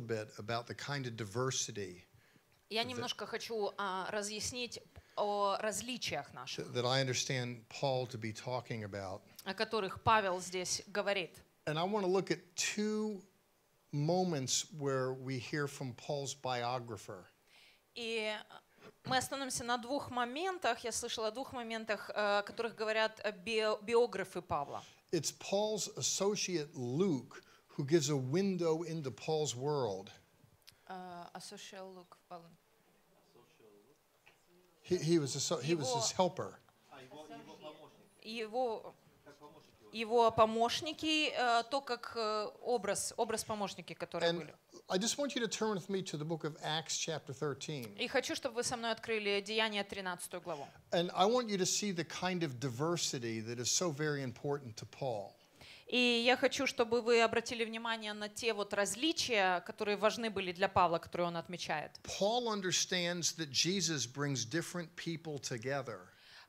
little bit about the kind of diversity. Я немножко хочу разъяснить о различиях наших. That I understand Paul to be talking about. О которых Павел здесь говорит. And I want to look at two moments where we hear from Paul's biographer. И мы остановимся на двух моментах. Я слышала о двух моментах, о которых говорят биографы Павла. It's Paul's associate Luke who gives a window into Paul's world. Uh, a social look. Well, he, he was a, he его, was his helper. Его его помощники, э, то как э, образ образ помощники, которые And были. I just want you to turn with me to the book of Acts chapter 13. И хочу, чтобы вы со мной открыли Деяния 13 главу. And I want you to see the kind of diversity that is so very important to Paul. И я хочу, чтобы вы обратили внимание на те вот различия, которые важны были для Павла, которые он отмечает. Paul understands that Jesus brings different people together.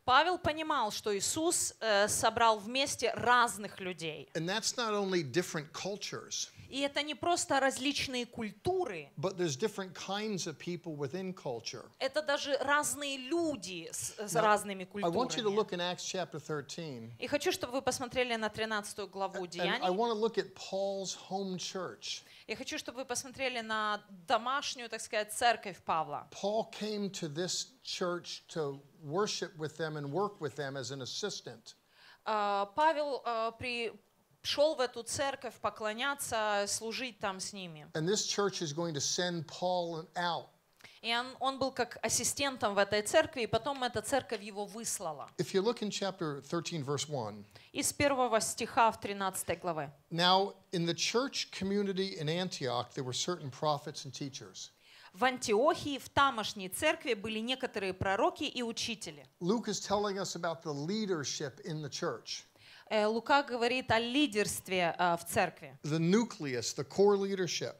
Павел понимал, что Иисус э, собрал вместе разных людей. And that's not only different cultures. И это не просто различные культуры. But there's different kinds of people within culture. Это даже разные люди с, с Now, разными культурами. I want you to look in Acts chapter 13. И хочу, чтобы вы посмотрели на 13 главу Деяний. And I want to look at Paul's home church. Я хочу, чтобы вы посмотрели на домашнюю, так сказать, церковь Павла. Paul came to this church to worship with them and work with them as an assistant. А, Павел а, при шел в эту церковь поклоняться, служить там с ними. And this church is going to send Paul out и он, он был как ассистентом в этой церкви, и потом эта церковь его выслала. If you look in chapter 13, verse 1, Из первого стиха в 13 главы. Now, in the church community in Antioch, there were certain prophets and teachers. В Антиохии, в тамошней церкви были некоторые пророки и учители. Luke is telling us about the leadership in the church. Лука говорит о лидерстве в церкви. The nucleus, the core leadership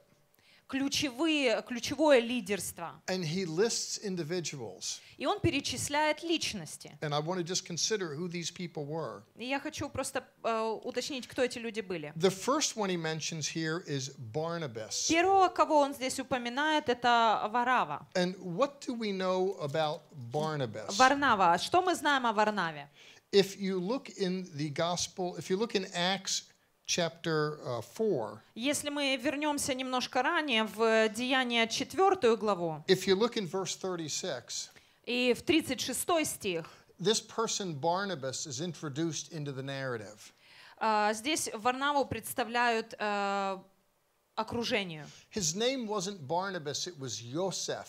ключевые, ключевое лидерство. And he lists individuals. И он перечисляет личности. And I want to just consider who these people were. И я хочу просто uh, уточнить, кто эти люди были. The first one he mentions here is Barnabas. Первого, кого он здесь упоминает, это Варава. And what do we know about Barnabas? Варнава. Что мы знаем о Варнаве? If you look in the gospel, if you look in Acts chapter 4. Если мы вернемся немножко ранее в Деяния 4 главу. If you look in verse 36. И в 36 стих. This person Barnabas is introduced into the narrative. Здесь Варнаву представляют окружению. His name wasn't Barnabas, it was Yosef.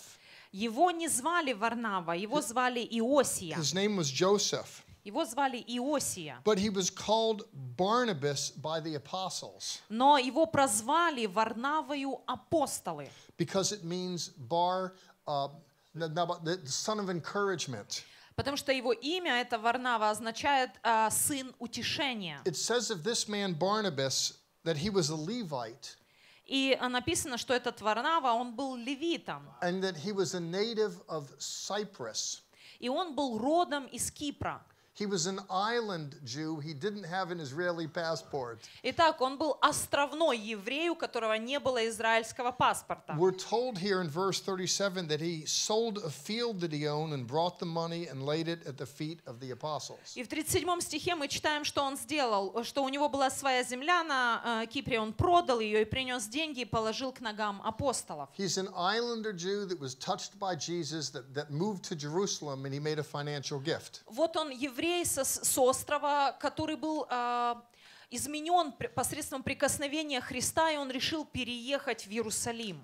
Его не звали Варнава, его звали Иосия. His name was Joseph. Его звали Иосия. But he was called Barnabas by the apostles. Но его прозвали Варнавою апостолы. Because it means Bar, uh, the son of encouragement. Потому что его имя, это Варнава, означает uh, сын утешения. It says of this man Barnabas that he was a Levite. И написано, что этот Варнава, он был левитом. And that he was a native of Cyprus. И он был родом из Кипра. He was an island Jew. He didn't have an Israeli passport. Итак, он был островной еврей, у которого не было израильского паспорта. We're told here in verse 37 that he sold a field that he owned and brought the money and laid it at the feet of the apostles. И в 37 стихе мы читаем, что он сделал, что у него была своя земля на э, Кипре, он продал ее и принес деньги и положил к ногам апостолов. He's an islander Jew that was touched by Jesus that, that moved to Jerusalem and he made a financial gift. Вот он еврей еврей со, с острова, который был а, изменен посредством прикосновения Христа, и он решил переехать в Иерусалим.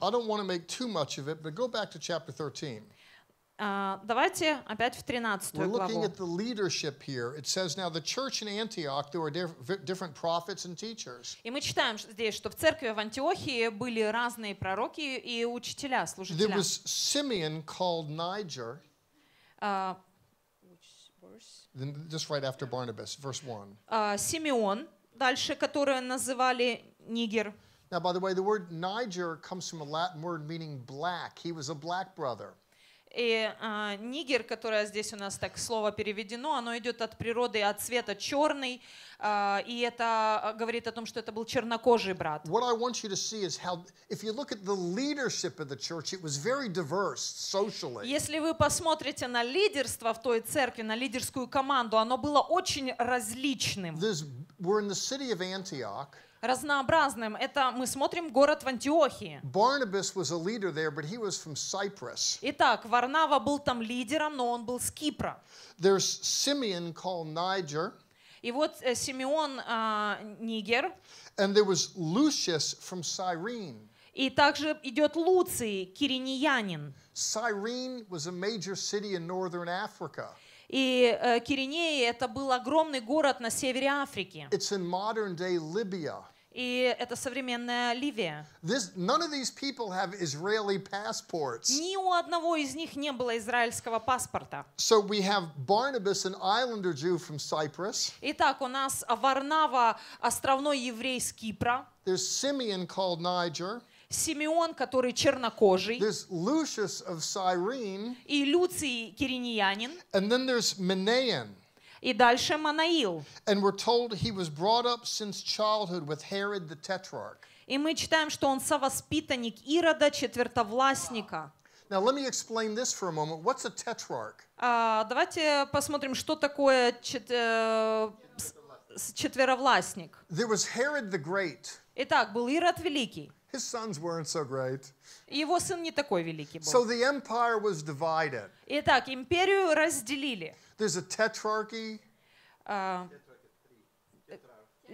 uh, давайте опять в 13 We're главу. at the leadership here. It says now the church in Antioch, there were different prophets and teachers. И мы читаем здесь, что в церкви в Антиохии были разные пророки и учителя, служители. There was Simeon called Niger. Uh, verse. Then just right after Barnabas, verse 1. Uh, дальше, называли Нигер. Now, by the way, the word Niger comes from a Latin word meaning black. He was a black brother. И э, нигер, которое здесь у нас так слово переведено, оно идет от природы, от цвета черный, э, и это а, говорит о том, что это был чернокожий брат. Если вы посмотрите на лидерство в той церкви, на лидерскую команду, оно было очень различным. There's, we're in the city of Antioch разнообразным. Это мы смотрим город в Антиохии. Barnabas was a leader there, but he was from Cyprus. Итак, Варнава был там лидером, но он был с Кипра. There's Simeon called Niger. И вот Симеон Нигер. And there was Lucius from Cyrene. И также идет Луций, кириньянин. Cyrene was a major city in northern Africa. И э, Киринеи это был огромный город на севере Африки. It's in modern day Libya. И это современная Ливия. This, none of these people have Israeli passports. Ни у одного из них не было израильского паспорта. So we have Barnabas, an islander Jew from Cyprus. Итак, у нас Варнава, островной еврей с Кипра. There's Simeon called Niger. Симеон, который чернокожий, there's Lucius of Cyrene, и Люций Кириньянин, and then there's Menaean. И дальше Манаил. And we're told he was brought up since childhood with Herod the Tetrarch. И мы читаем, что он совоспитанник Ирода, четвертовластника. Now let me explain this for a moment. What's a tetrarch? Uh, давайте посмотрим, что такое чет, uh, четверовластник. There was Herod the Great. Итак, был Ирод Великий. His sons weren't so great. Его сын не такой великий был. So the empire was divided. Итак, империю разделили. There's a tetrarchy. Uh,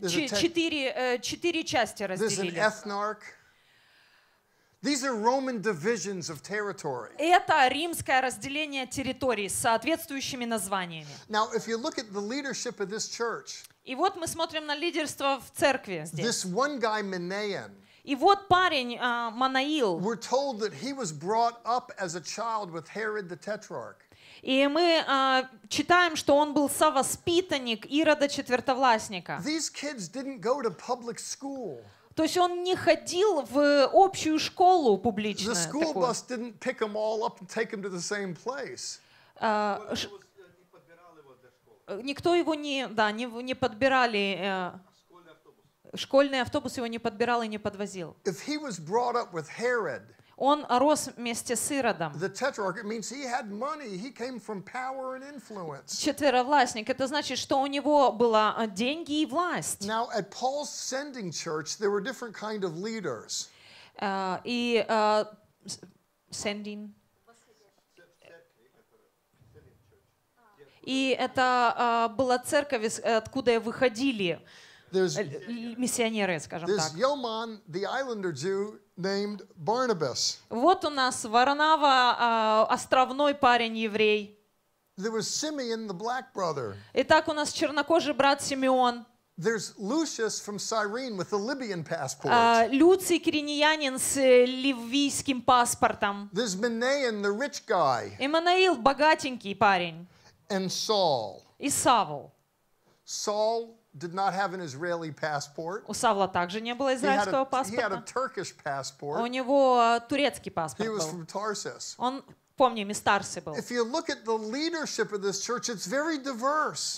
четыре, четыре части разделили. There's an ethnarch. These are Roman divisions of territory. Это римское разделение территорий с соответствующими названиями. Now, if you look at the leadership of this church, и вот мы смотрим на лидерство в церкви здесь. This one guy, Menaean, и вот парень uh, Манаил. We're told that he was brought up as a child with Herod the Tetrarch. И мы uh, читаем, что он был совоспитанник Ирода Четвертовластника. These kids didn't go to public school. То есть он не ходил в общую школу публичную. The school такую. bus didn't pick them all up and take them to the same place. Uh, никто его не, да, не, не подбирали. Uh, Школьный автобус его не подбирал и не подвозил. If he was brought up with Herod, он рос вместе с Иродом. Четверовластник. Это значит, что у него было а, деньги и власть. Now, at Paul's sending church, there were different kind of leaders. А, и uh, sending. И это была церковь, откуда выходили uh, there's, миссионеры, скажем there's так. Yeoman, the islander Jew, named Barnabas. Вот у нас Варнава, островной парень еврей. There was Simeon, the black brother. Итак, у нас чернокожий брат Симеон. There's Lucius from Cyrene with the Libyan passport. Люций Кириньянин с ливийским паспортом. There's Menaean, the rich guy. Эманаил, богатенький парень. And Saul. И Савл. Saul did not have an Israeli passport. У Савла также не было израильского паспорта. He had a Turkish passport. У него э, турецкий паспорт He was from Tarsus. Он помним, из Тарсы был.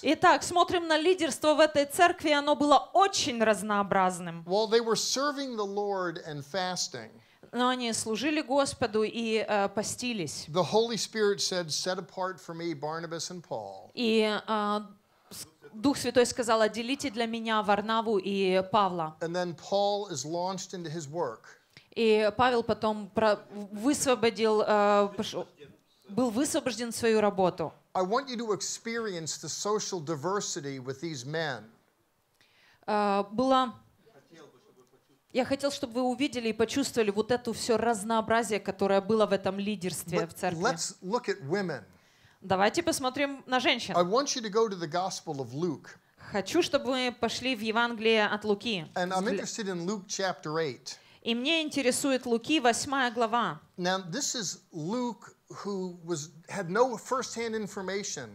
Итак, смотрим на лидерство в этой церкви, оно было очень разнообразным. Но они служили Господу и э, постились. The Holy Spirit said, "Set apart for me Barnabas and Paul." И э, Дух Святой сказал, отделите для меня Варнаву и Павла. And then Paul is launched into his work. И Павел потом высвободил, э, был высвобожден в свою работу. I want you to experience the social diversity with these men. Э, была я хотел, чтобы вы увидели и почувствовали вот это все разнообразие, которое было в этом лидерстве But в церкви. Давайте посмотрим на женщин. I want you to go to the Gospel of Luke. Хочу, чтобы мы пошли в Евангелие от Луки. And I'm interested in Luke chapter 8. И мне интересует Луки 8 глава. Now this is Luke who was had no first-hand information.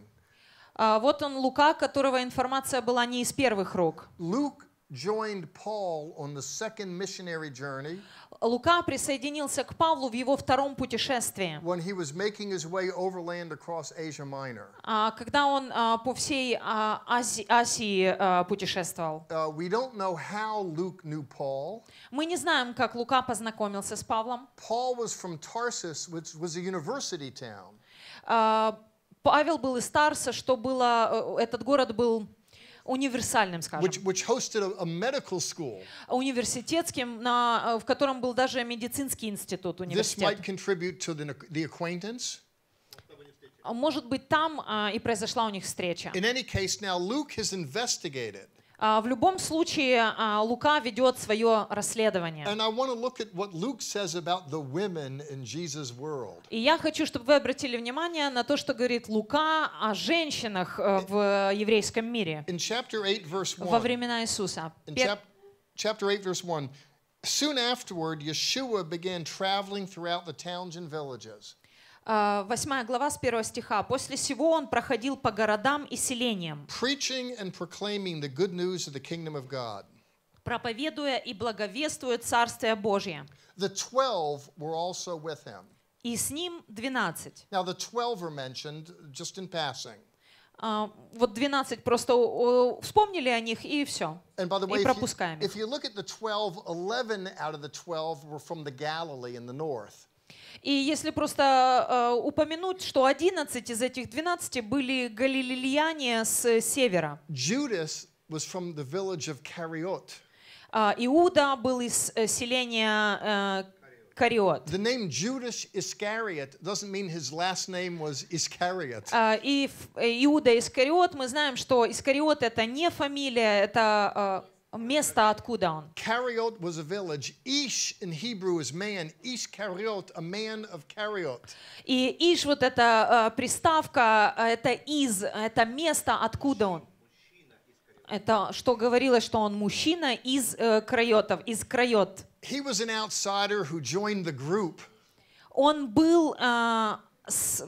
Uh, вот он Лука, которого информация была не из первых рук. Luke joined Paul on the second missionary journey. Лука присоединился к Павлу в его втором путешествии. When he was making his way overland across Asia Minor. Когда он по всей Азии путешествовал. We don't know how Luke knew Paul. Мы не знаем, как Лука познакомился с Павлом. Paul was from Tarsus, which was a university town. Павел был из Тарса, что было, этот город был универсальным, скажем. Which, which hosted a, a medical school. Университетским, на, э, в котором был даже медицинский институт университет. This might contribute to the, the acquaintance. А может быть, там а, и произошла у них встреча. In any case, now Luke has investigated. А, в любом случае, а, Лука ведет свое расследование. И я хочу, чтобы вы обратили внимание на то, что говорит Лука о женщинах э, в еврейском мире. Во времена Иисуса. Chapter 8, verse 1. Soon afterward, Yeshua began traveling throughout the towns and villages. 8 э, глава с 1 стиха. «После сего он проходил по городам и селениям, проповедуя и благовествуя Царствие Божие. И с ним 12. Э, вот 12 просто вспомнили о них и все. и пропускаем. If you, if you look at the 12, 11 out of 12 were from the Galilee in the north. И если просто э, упомянуть, что 11 из этих 12 были галилеяне с севера. Judas was from the village of Uh, Иуда был из uh, селения uh, Кариот. The name Judas Iscariot doesn't mean his last name was Iscariot. А, и э, Иуда Искариот, мы знаем, что Искариот это не фамилия, это место, откуда он. Кариот was a village. Ish in Hebrew is man. Ish Kariot, a man of Kariot. И Иш вот эта э, приставка, э, это из, это место, откуда он. Это что говорилось, что он мужчина из э, Крайотов, из Крайот. He was an outsider who joined the group. Он был э, с,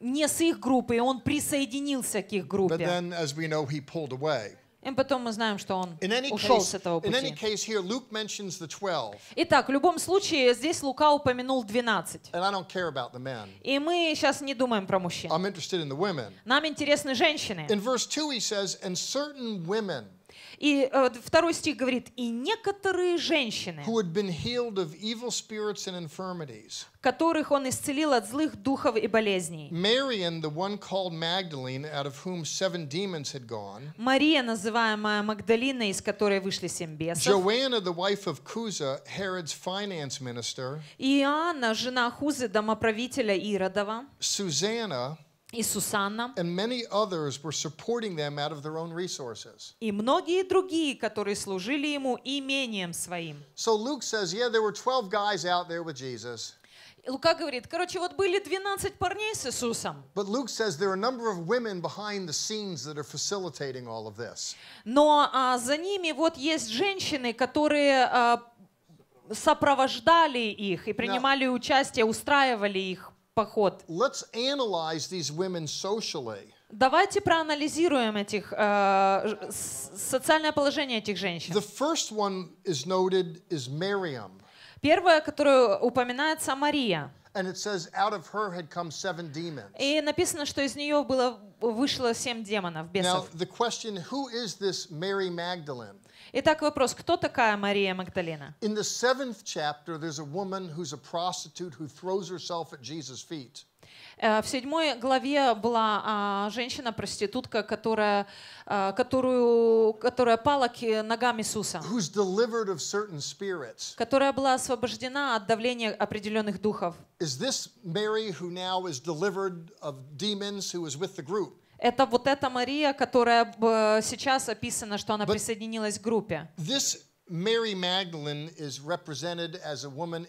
не с их группы, он присоединился к их группе. But then, as we know, he pulled away. И потом мы знаем, что он ушел case, с этого пути. Case, here, Итак, в любом случае, здесь Лука упомянул 12. И мы сейчас не думаем про мужчин. Нам интересны женщины. In verse 2 he says, and certain women и э, второй стих говорит, и некоторые женщины, которых он исцелил от злых духов и болезней. Marian, the one called Magdalene, out of whom seven demons had gone. Мария, называемая Магдалина, из которой вышли семь бесов. Joanna, the wife of Cusa, Herod's finance minister. Иоанна, жена Хузы, домоправителя Иродова. Susanna, и Сусанна. And many others were supporting them out of their own resources. И многие другие, которые служили ему имением своим. So Luke says, yeah, there were 12 guys out there with Jesus. Лука говорит, короче, вот были 12 парней с Иисусом. Но а, за ними вот есть женщины, которые а, сопровождали их и принимали Now, участие, устраивали их поход. Let's analyze these women socially. Давайте проанализируем этих э, социальное положение этих женщин. The first one is noted is Miriam. Первая, которую упоминается Мария. And it says out of her had come seven demons. И написано, что из нее было Now, the question, who is this Mary Magdalene? In the seventh chapter, there's a woman who's a prostitute who throws herself at Jesus' feet. Э, в седьмой главе была а, женщина-проститутка, которая, э, которую, которая пала к ногам Иисуса, которая была освобождена от давления определенных духов. Это вот эта Мария, которая э, сейчас описана, что она But присоединилась к группе. This Mary Magdalene is represented as a woman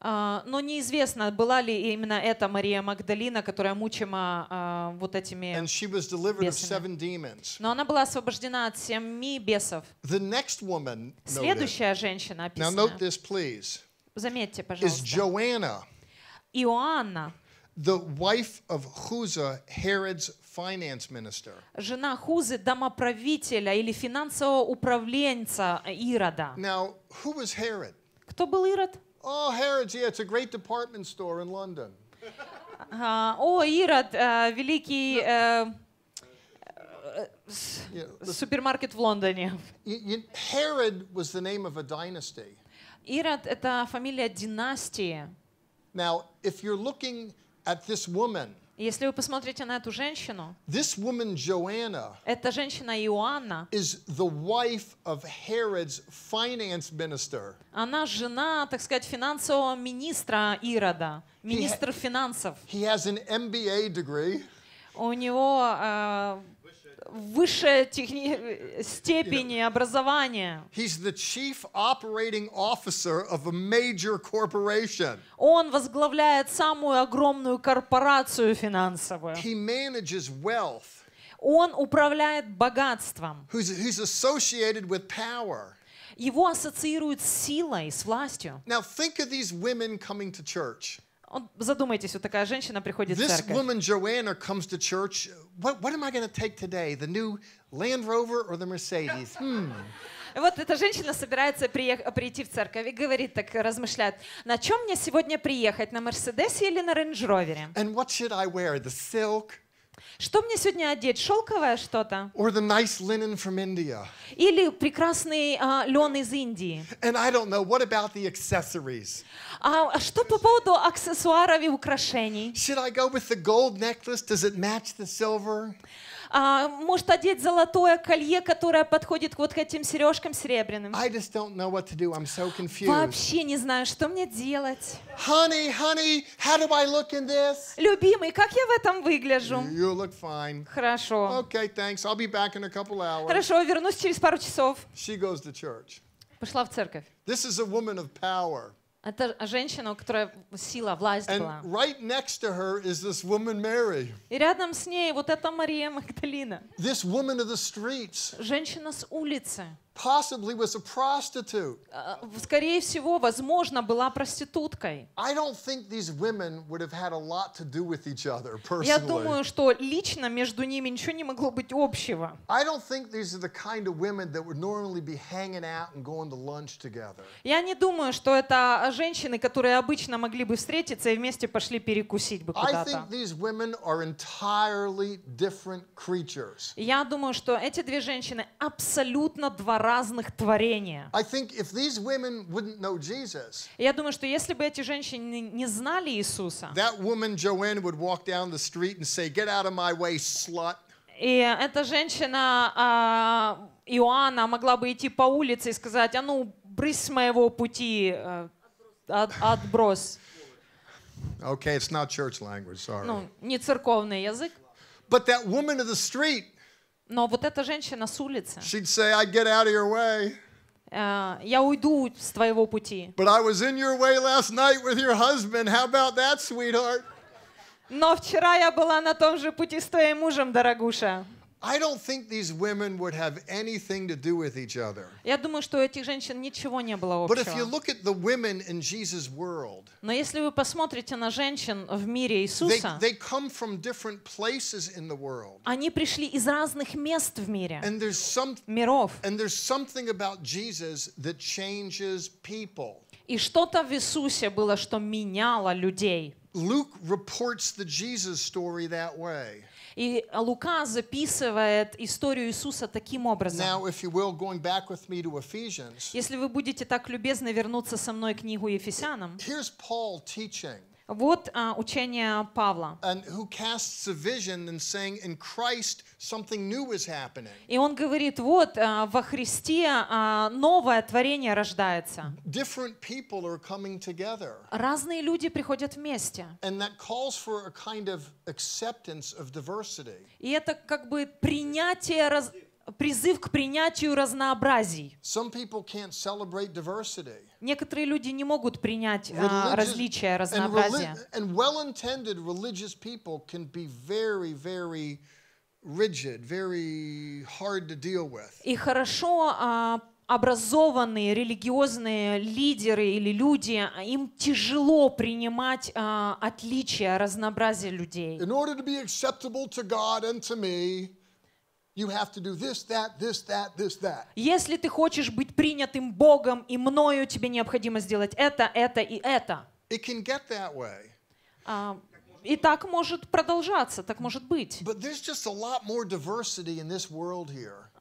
а, но неизвестно, была ли именно эта Мария Магдалина, которая мучима а, вот этими And she was delivered of seven demons. Но она была освобождена от семи бесов. The next woman Следующая женщина описана. Now note this, please. Заметьте, пожалуйста. Is Joanna. Иоанна. The wife of Huza, Herod's finance minister. Жена Хузы, домоправителя или финансового управленца Ирода. Now, who was Herod? Кто был Ирод? Oh, Harrods, yeah, it's a great department store in London. О, Ирод, э, великий э, э, супермаркет в Лондоне. Herod was the name of a dynasty. Ирод — это фамилия династии. Now, if you're looking at this woman — Если вы посмотрите на эту женщину, this woman Joanna эта женщина Иоанна is the wife of Herod's finance minister. Она жена, так сказать, финансового министра Ирода, министр финансов. He has an MBA degree. У него э, Э, he's the chief operating officer of a major corporation. Он возглавляет самую огромную корпорацию финансовую. He manages wealth. Он управляет богатством. He's, associated with power. Его ассоциируют с силой, с Now think of these women coming to church. Он, задумайтесь, вот такая женщина приходит This в церковь. woman Joanna comes to church. What, what am I going to take today? The new Land Rover or the Mercedes? Hmm. Вот эта женщина собирается приех... прийти в церковь и говорит, так размышляет, на чем мне сегодня приехать, на Мерседесе или на Рейндж Ровере? And what should I wear? The silk что мне сегодня одеть? Шелковое что-то? Or the nice linen from India. Или прекрасный uh, лен из Индии? And I don't know, what about the accessories? А что по поводу аксессуаров и украшений? Should I go with the gold necklace? Does it match the silver? а, может одеть золотое колье, которое подходит вот к этим сережкам серебряным. I just don't know what to do. I'm so confused. Вообще не знаю, что мне делать. Honey, honey, how do I look in this? Любимый, как я в этом выгляжу? You look fine. Хорошо. Okay, thanks. I'll be back in a couple hours. Хорошо, вернусь через пару часов. She goes to church. Пошла в церковь. This is a woman of power. Это женщина, у которой сила, власть And была. Right next to her is this woman Mary. И рядом с ней вот эта Мария Магдалина. This woman of the streets. Женщина с улицы possibly was a prostitute. Скорее всего, возможно, была проституткой. I don't think these women would have had a lot to do with each other personally. Я думаю, что лично между ними ничего не могло быть общего. I don't think these are the kind of women that would normally be hanging out and going to lunch together. Я не думаю, что это женщины, которые обычно могли бы встретиться и вместе пошли перекусить бы куда-то. I think these women are entirely different creatures. Я думаю, что эти две женщины абсолютно два разных творения. Jesus, я думаю, что если бы эти женщины не знали Иисуса, say, way, И эта женщина э, Иоанна могла бы идти по улице и сказать, а ну, брысь с моего пути, э, отброс. Okay, it's not church language, sorry. Ну, не церковный язык. But that woman of the street но вот эта женщина с улицы. She'd say, I get out of your way. Uh, я уйду с твоего пути. But I was in your way last night with your husband. How about that, sweetheart? Но вчера я была на том же пути с твоим мужем, дорогуша. I don't think these women would have anything to do with each other. Я думаю, что у этих женщин ничего не было But if you look at the women in Jesus' world, Но если вы посмотрите на женщин в мире they, they come from different places in the world. они пришли из разных мест в мире, And there's some миров. and there's something about Jesus that changes people. И что-то в Иисусе было, что меняло людей. Luke reports the Jesus story that way. И Лука записывает историю Иисуса таким образом. Now, will, Если вы будете так любезно вернуться со мной к книгу Ефесянам, here's Paul teaching вот а, учение Павла. And who casts a vision and saying in Christ something new is happening. И он говорит, вот а, во Христе а, новое творение рождается. Different people are coming together. Разные люди приходят вместе. And that calls for a kind of acceptance of diversity. И это как бы принятие раз призыв к принятию разнообразий. Some people can't celebrate diversity. Некоторые люди не могут принять а, различия, разнообразие. И хорошо а, образованные религиозные лидеры или люди, а, им тяжело принимать а, отличия, разнообразие людей. Если ты хочешь быть принятым Богом и мною, тебе необходимо сделать это, это и это. It can get that way. Uh, и так может продолжаться, так может быть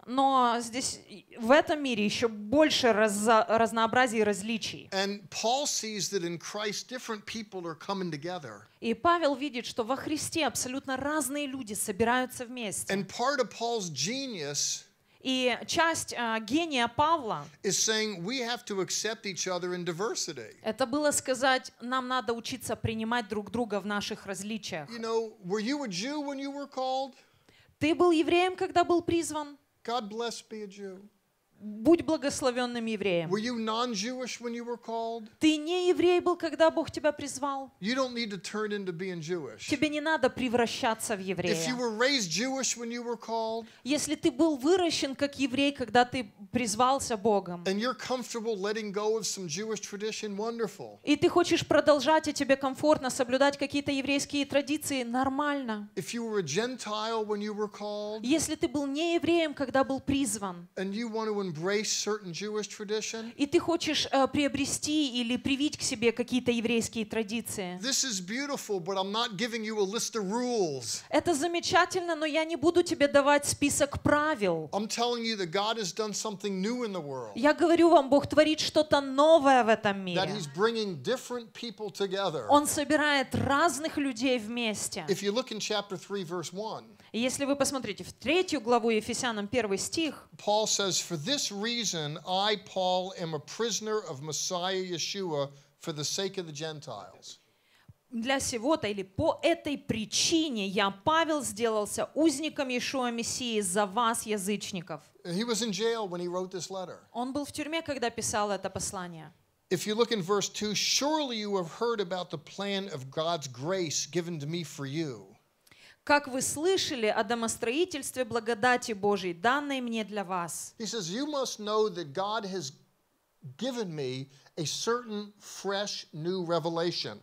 но здесь в этом мире еще больше разо, разнообразий и различий. И Павел видит, что во Христе абсолютно разные люди собираются вместе. And part of Paul's genius и часть uh, гения Павла это было сказать, нам надо учиться принимать друг друга в наших различиях. You know, Ты был евреем, когда был призван? God bless be a Jew. Будь благословенным евреем. Were you non-Jewish when you were called? Ты не еврей был, когда Бог тебя призвал. You don't need to turn into being Jewish. Тебе не надо превращаться в еврея. If you were raised Jewish when you were called, если ты был выращен как еврей, когда ты призвался Богом, and you're comfortable letting go of some Jewish tradition, wonderful. И ты хочешь продолжать и тебе комфортно соблюдать какие-то еврейские традиции, нормально. If you were a Gentile when you were called, если ты был не евреем, когда был призван, and you want to embrace certain Jewish tradition. И ты хочешь приобрести или привить к себе какие-то еврейские традиции. This is beautiful, but I'm not giving you a list of rules. Это замечательно, но я не буду тебе давать список правил. I'm telling you that God has done something new in the world. Я говорю вам, Бог творит что-то новое в этом мире. That He's bringing different people together. Он собирает разных людей вместе. If you look in chapter 3, verse 1. И если вы посмотрите в третью главу Ефесянам, первый стих, Paul says, For this reason I, Paul, am a prisoner of Messiah Yeshua for the sake of the Gentiles. для сего-то или по этой причине я, Павел, сделался узником Иешуа Мессии за вас, язычников. He he was in jail when wrote this letter. Он был в тюрьме, когда писал это послание. If you look in verse 2, surely you have heard about the plan of God's grace given to me for you как вы слышали о домостроительстве благодати Божьей, данной мне для вас. He says, you must know that God has given me a certain fresh new revelation.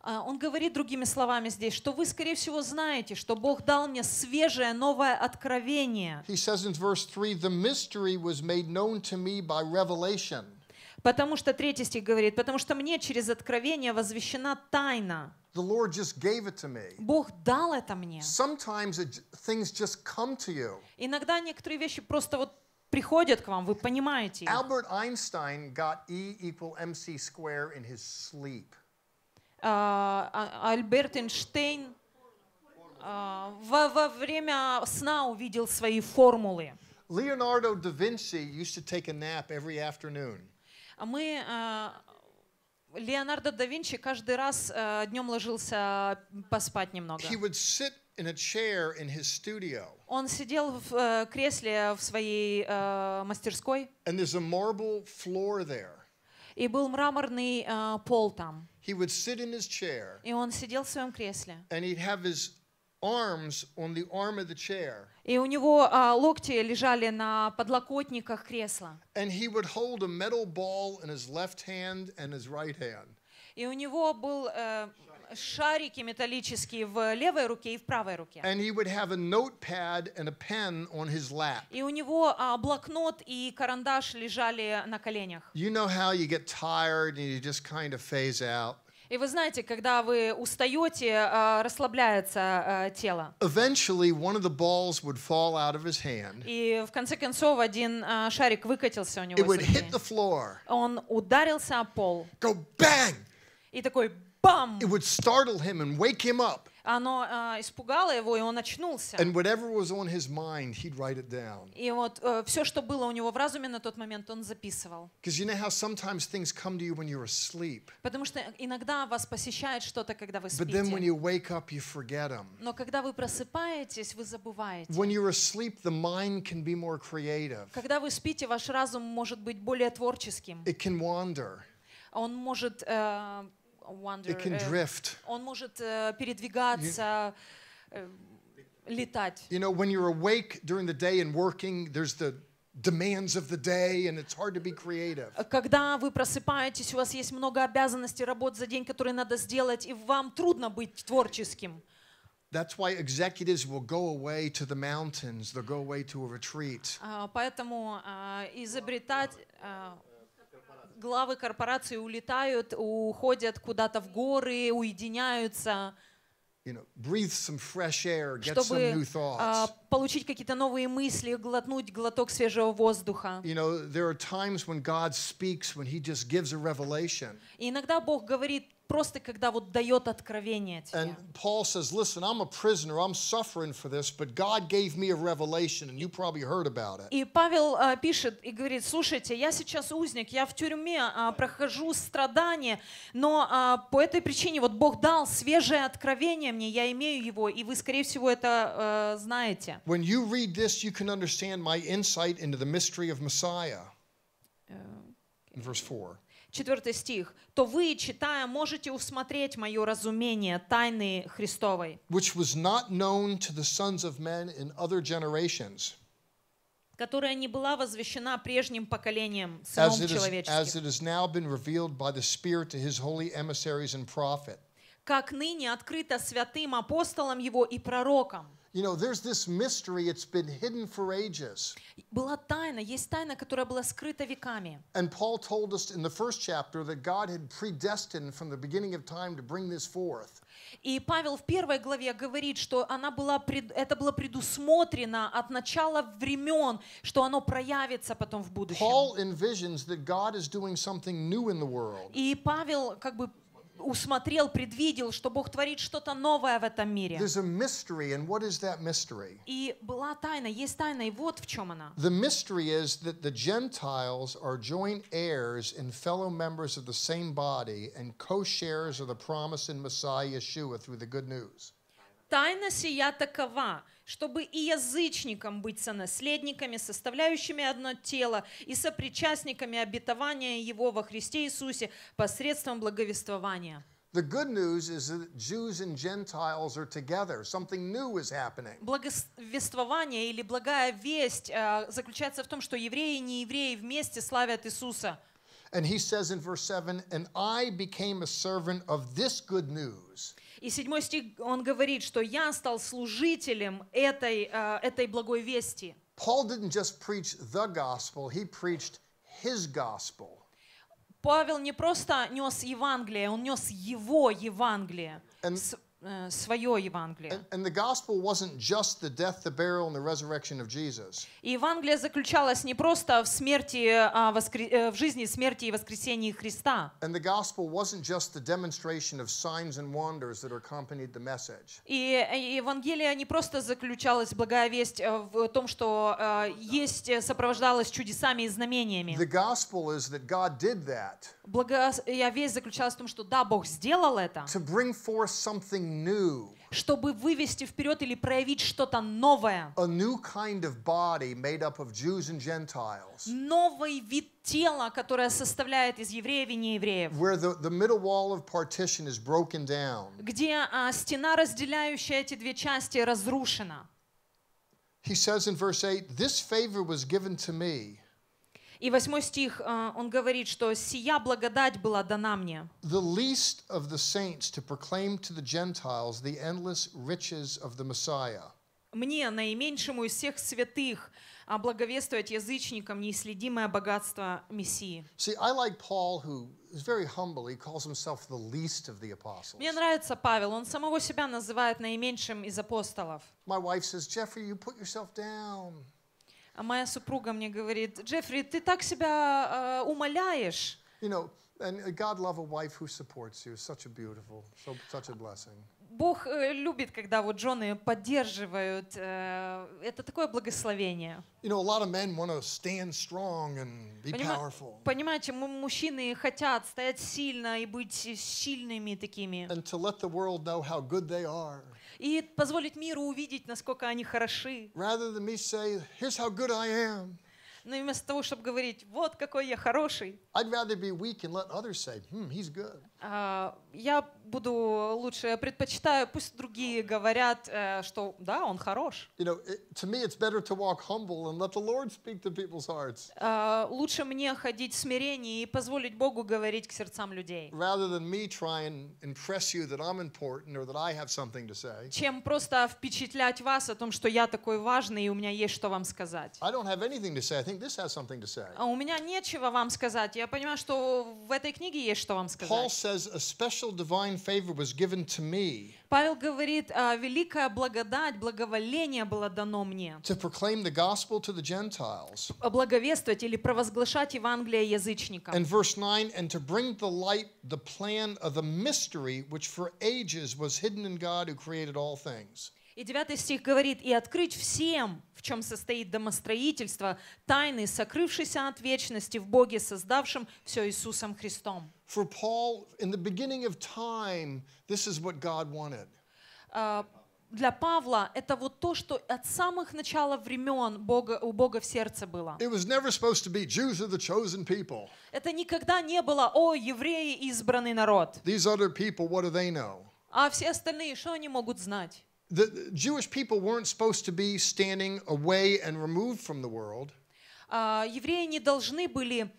А, он говорит другими словами здесь, что вы, скорее всего, знаете, что Бог дал мне свежее новое откровение. He says in verse 3, the mystery was made known to me by revelation. Потому что, третий стих говорит, потому что мне через откровение возвещена тайна. The Lord just gave it to me. Бог дал это мне. Sometimes it, things just come to you. Иногда некоторые вещи просто вот приходят к вам, вы понимаете. Albert Einstein got E equal mc square in his sleep. Альберт Эйнштейн во, во время сна увидел свои формулы. Leonardo da Vinci used to take a nap every afternoon. Мы Леонардо да Винчи каждый раз э, днем ложился поспать немного. He would sit in a chair in his studio. Он сидел в э, кресле в своей э, мастерской. And there's a marble floor there. И был мраморный э, пол там. He would sit in his chair. И он сидел в своем кресле. And he'd have his arms on the arm of the chair. И у него а, локти лежали на подлокотниках кресла. And he would hold a metal ball in his left hand and his right hand. И у него был э, шарики металлические в левой руке и в правой руке. And he would have a notepad and a pen on his lap. И у него а, блокнот и карандаш лежали на коленях. You know how you get tired and you just kind of phase out. И вы знаете, когда вы устаете, э, расслабляется э, тело. Eventually, one of the balls would fall out of his hand. И в конце концов один э, шарик выкатился у него. It would hit the floor. Он ударился о пол. Go bang! И такой бам! It would startle him and wake him up оно э, испугало его, и он очнулся. И вот э, все, что было у него в разуме на тот момент, он записывал. Потому что иногда вас посещает что-то, когда вы спите. Но когда вы просыпаетесь, вы забываете. Когда вы спите, ваш разум может быть более творческим. Он может э, wander, it can drift. Он может передвигаться, летать. You know, when you're awake during the day and working, there's the demands of the day and it's hard to be creative. Когда вы просыпаетесь, у вас есть много обязанностей, работ за день, которые надо сделать, и вам трудно быть творческим. That's why executives will go away to the mountains, they'll go away to a retreat. Поэтому изобретать главы корпораций улетают, уходят куда-то в горы, уединяются. You know, breathe some fresh air, get чтобы some new а, thoughts. Uh, получить какие-то новые мысли, глотнуть глоток свежего воздуха. иногда Бог говорит просто когда вот дает откровение тебе. And Paul says, listen, I'm a prisoner, I'm suffering for this, but God gave me a revelation, and you probably heard about it. И Павел uh, пишет и говорит, слушайте, я сейчас узник, я в тюрьме, uh, прохожу страдания, но uh, по этой причине вот Бог дал свежее откровение мне, я имею его, и вы, скорее всего, это uh, знаете. When you read this, you can understand my insight into the mystery of Messiah. In verse 4. 4 стих, то вы, читая, можете усмотреть мое разумение тайны Христовой, которая не была возвещена прежним поколением сыном человеческим, как ныне открыто святым апостолам его и пророкам. You know, there's this mystery, it's been hidden for ages. Была тайна, есть тайна, которая была скрыта веками. And Paul told us in the first chapter that God had predestined from the beginning of time to bring this forth. И Павел в первой главе говорит, что она была, это было предусмотрено от начала времен, что оно проявится потом в будущем. Paul envisions that God is doing something new in the world. И Павел как бы усмотрел, предвидел, что Бог творит что-то новое в этом мире. There's a mystery, and what is that mystery? И была тайна, есть тайна, и вот в чем она. The mystery is that the Gentiles are joint heirs and fellow members of the same body and co-sharers of the promise in Messiah Yeshua through the good news. Тайна сия такова, чтобы и язычникам быть сонаследниками, составляющими одно тело, и сопричастниками обетования Его во Христе Иисусе посредством благовествования. The good news is that Jews and Gentiles are together. Something new is happening. Благовествование или благая весть э, заключается в том, что евреи и неевреи вместе славят Иисуса. And he says in verse 7, and I became a servant of this good news. И седьмой стих, он говорит, что я стал служителем этой, э, этой благой вести. Paul didn't just preach the gospel, he preached his gospel. Павел не просто нес Евангелие, он нес его Евангелие. And Э, свое Евангелие. And, and И Евангелие заключалось не просто в смерти, а, воскр... Э, в жизни, смерти и воскресении Христа. And the gospel э, И Евангелие не просто заключалось благая весть в том, что есть сопровождалось чудесами и знамениями. Благая весть заключалась в том, что да, Бог сделал это. To bring forth something new чтобы вывести вперед или проявить что-то новое. A new Kind of body made up of Jews and Gentiles. Новый вид тела, которое составляет из евреев и неевреев. Where The, the middle wall of partition is broken down. где а, стена, разделяющая эти две части, разрушена. He says in verse 8, this favor was given to me. И восьмой стих, э, он говорит, что «сия благодать была дана мне». The least of the saints to proclaim to the Gentiles the endless riches of the Messiah. Мне, наименьшему из всех святых, а, благовествовать язычникам неисследимое богатство Мессии. See, I like Paul, who is very humble. He calls himself the least of the apostles. Мне нравится Павел. Он самого себя называет наименьшим из апостолов. My wife says, Jeffrey, you put yourself down. А моя супруга мне говорит, Джеффри, ты так себя э, умоляешь. You know, and God love a wife who supports you. Such a beautiful, so, such a blessing. Бог э, любит, когда вот жены поддерживают. Э, это такое благословение. Понимаете, мужчины хотят стоять сильно и быть сильными такими. И позволить миру увидеть, насколько они хороши. Rather than me say, here's how good I am. Но ну, вместо того, чтобы говорить, вот какой я хороший. I'd rather be weak and let others say, hmm, he's good. А, я буду лучше предпочитаю, пусть другие говорят, э, что да, он хорош. Лучше мне ходить в смирении и позволить Богу говорить к сердцам людей. Чем просто впечатлять вас о том, что я такой важный и у меня есть что вам сказать. А у меня нечего вам сказать. Я понимаю, что в этой книге есть что вам сказать. says, a special divine favor was given to me. Павел говорит, великая благодать, благоволение было дано мне. To proclaim the gospel to the Gentiles. Э, благовествовать или провозглашать Евангелие язычникам. And verse 9, and to bring to light the plan of the mystery which for ages was hidden in God who created all things. И 9 стих говорит, «И открыть всем, в чем состоит домостроительство, тайны, сокрывшейся от вечности в Боге, создавшем все Иисусом Христом». For Paul, in the beginning of time, this is what God wanted. А, для Павла это вот то, что от самых начала времен Бога, у Бога в сердце было. Это никогда не было, о, евреи избранный народ. People, а все остальные, что они могут знать? the Jewish people weren't supposed to be standing away and removed from the world. Евреи не должны были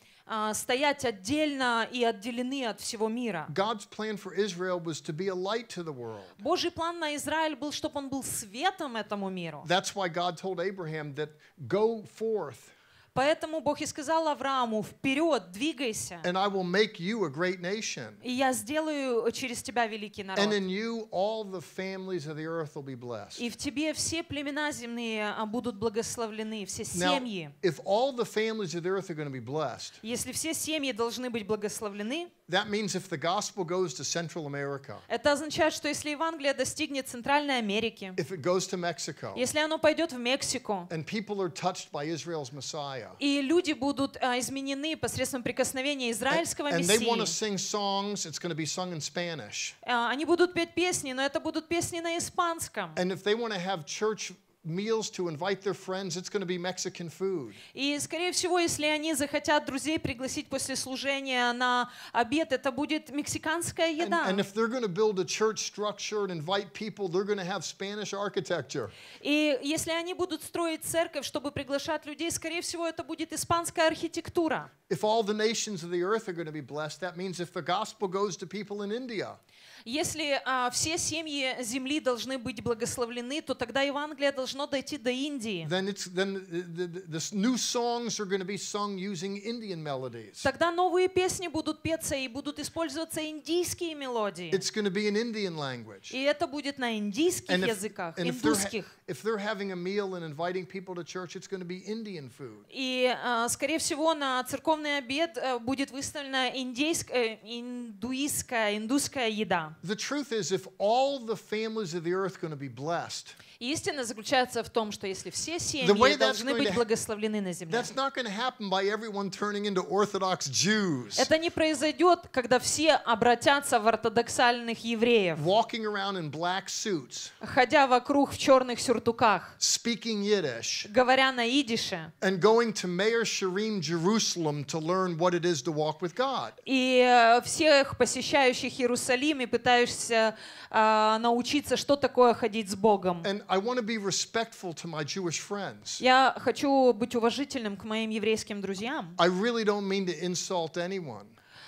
стоять отдельно и отделены от всего мира. God's plan for Israel was to be a light to the world. Божий план на Израиль был, чтобы он был светом этому миру. That's why God told Abraham that go forth Поэтому Бог и сказал Аврааму, вперед, двигайся. And I will make you a great nation. И я сделаю через тебя великий народ. And in you all the families of the earth will be blessed. И в тебе все племена земные а, будут благословлены, все семьи. Now, if all the families of the earth are going to be blessed, если все семьи должны быть благословлены, That means if the gospel goes to Central America, это означает, что если Евангелие достигнет Центральной Америки, if it goes to Mexico, если оно пойдет в Мексику, and people are touched by Israel's Messiah, и люди будут uh, изменены посредством прикосновения израильского and, Мессии, а, они будут петь песни, но это будут песни на испанском. And if they want to have church meals to invite their friends, it's going to be Mexican food. И скорее всего, если они захотят друзей пригласить после служения на обед, это будет мексиканская еда. And, and if they're going to build a church structure and invite people, they're going to have Spanish architecture. И если они будут строить церковь, чтобы приглашать людей, скорее всего, это будет испанская архитектура. If all the nations of the earth are going to be blessed, that means if the gospel goes to people in India. Если а, все семьи земли должны быть благословлены, то тогда Евангелие должно дойти до Индии. Uh, тогда новые песни будут петься и будут использоваться индийские мелодии. It's going to be in Indian language. И это будет на индийских and языках, and индусских. If if they're having a meal and inviting people to church, it's going to be Indian food. И а, скорее всего на церковный обед э, будет выставлена индийская, э, индуистская, индусская еда. Истина заключается в том, что если все семьи должны быть благословлены на земле, это не произойдет, когда все обратятся в ортодоксальных евреев, ходя вокруг в черных сюртуках, говоря на идише, и всех посещающих Иерусалим и пытаешься э, научиться, что такое ходить с Богом. Я хочу быть уважительным к моим еврейским друзьям. really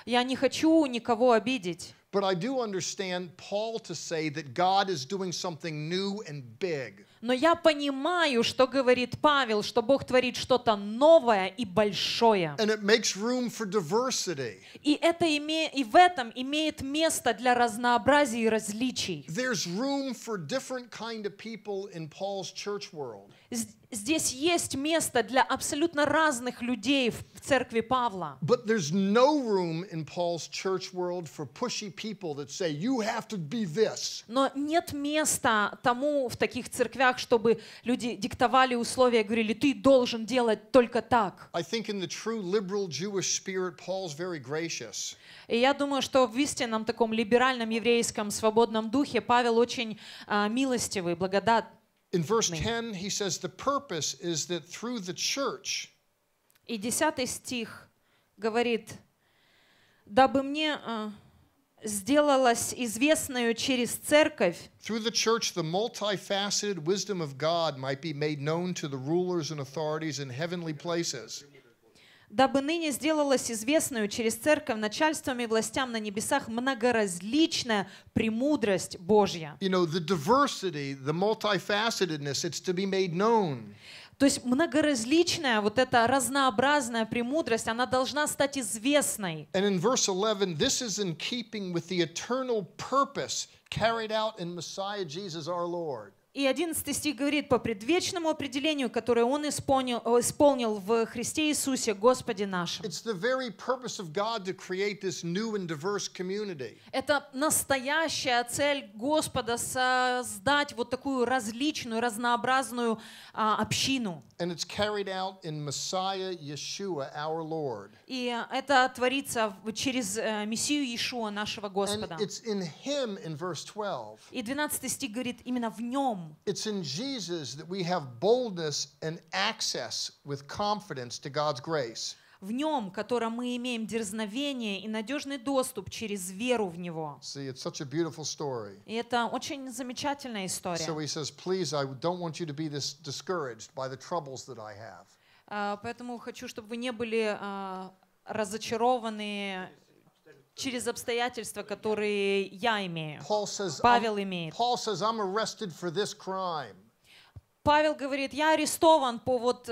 Я не хочу никого обидеть. But I do understand Paul to say that God is doing something new and big но я понимаю, что говорит Павел, что Бог творит что-то новое и большое. And it makes room for diversity. И, это име... и в этом имеет место для разнообразия и различий. There's room for different kind of people in Paul's church world здесь есть место для абсолютно разных людей в церкви Павла. But there's no room in Paul's church world for pushy people that say you have to be this. Но нет места тому в таких церквях, чтобы люди диктовали условия, говорили, ты должен делать только так. I think in the true liberal Jewish spirit, Paul's very gracious. И я думаю, что в истинном таком либеральном еврейском свободном духе Павел очень uh, милостивый, благодатный. In verse 10, he says, the purpose is that through the church, э, Through the church, the multifaceted wisdom of God might be made known to the rulers and authorities in heavenly places. дабы ныне сделалась известную через церковь начальствами и властям на небесах многоразличная премудрость Божья. You know, the diversity, the multifacetedness, it's to be made known. То есть многоразличная, вот эта разнообразная премудрость, она должна стать известной. And in verse 11, this is in keeping with the eternal purpose carried out in Messiah Jesus our Lord. И 11 стих говорит, по предвечному определению, которое Он исполнил, э, исполнил в Христе Иисусе, Господе нашем. Это настоящая цель Господа создать вот такую различную, разнообразную а, общину. Yeshua, И это творится через э, Мессию Иешуа, нашего Господа. И 12 стих говорит, именно в Нем It's in Jesus that we have boldness and access with confidence to God's grace. В нем, котором мы имеем дерзновение и надежный доступ через веру в него. See, it's such a beautiful story. И это очень замечательная история. So he says, please, I don't want you to be this discouraged by the troubles that I have. Uh, поэтому хочу, чтобы вы не были uh, разочарованы через обстоятельства, которые я имею. Says, Павел имеет. Says, Павел говорит, я арестован по вот, э,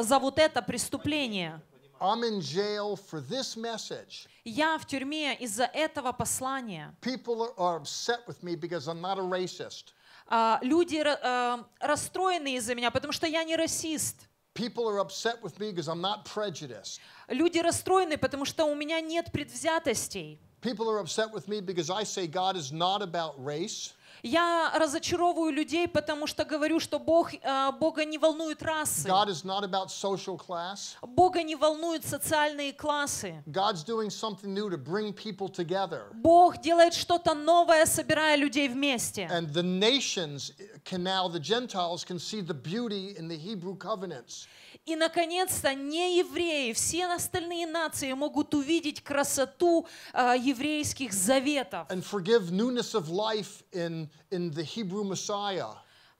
за вот это преступление. I'm in jail for this message. Я в тюрьме из-за этого послания. People are upset with me because I'm not a racist. Uh, люди uh, расстроены из-за меня, потому что я не расист. People are upset with me because I'm not prejudiced. Люди расстроены, потому что у меня нет предвзятостей. People are upset with me because I say God is not about race. Я разочаровываю людей, потому что говорю, что Бог, э, Бога не волнует расы. God is not about social class. Бога не волнуют социальные классы. God's doing something new to bring people together. Бог делает что-то новое, собирая людей вместе. And the nations can now, the Gentiles can see the beauty in the Hebrew covenants. И, наконец-то, не евреи, все остальные нации могут увидеть красоту э, еврейских заветов. And forgive newness of life in in, the Hebrew Messiah.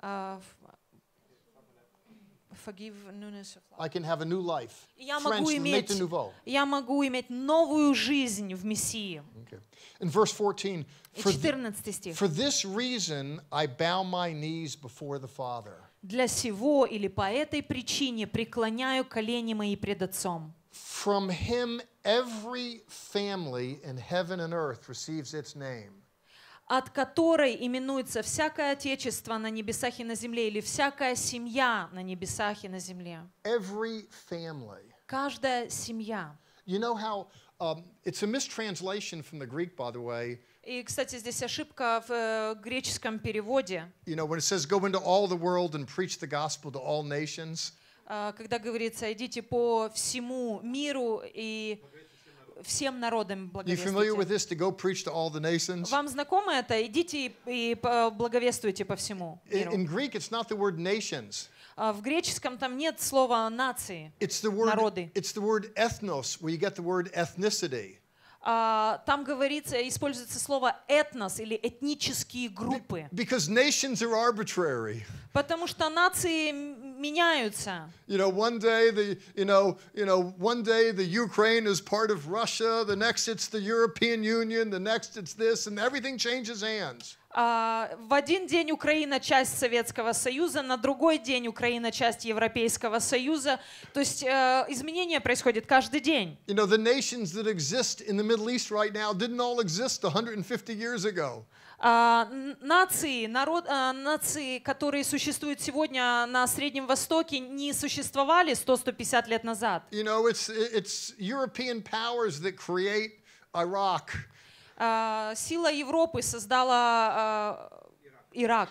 Uh, forgiveness of life. I can have a new life. Я могу, French, иметь, я могу иметь новую жизнь в Мессии. Okay. In verse 14, for, 14 for this reason I bow my knees before the Father. Для сего или по этой причине преклоняю колени мои пред Отцом. From him every family in heaven and earth receives its name. от которой именуется всякое отечество на небесах и на земле, или всякая семья на небесах и на земле. Every family. Каждая семья. You know how um, it's a mistranslation from the Greek, by the way. И, кстати, здесь ошибка в э, греческом переводе. You know, when it says go into all the world and preach the gospel to all nations. А, когда говорится, идите по всему миру и всем народам благовествуйте. Вам знакомо это? Идите и благовествуйте по всему миру. In Greek it's not the word nations. А в греческом там нет слова нации, it's the word, народы. It's the word ethnos, where you get the word ethnicity. Uh, там говорится, используется слово этнос или этнические группы. Because nations are arbitrary. Потому что нации меняются. You know, one day the, you know, you know, one day the Ukraine is part of Russia, the next it's the European Union, the next it's this, and everything changes hands. В один день Украина часть Советского Союза, на другой день Украина часть Европейского Союза. То есть э, изменения происходят каждый день. You know, the nations that exist in the Middle East right now didn't all exist 150 years ago. А, нации, народ, а, нации, которые существуют сегодня на Среднем Востоке, не существовали 100-150 лет назад. You know, it's, it's European powers that create Iraq. А, сила Европы создала Ирак.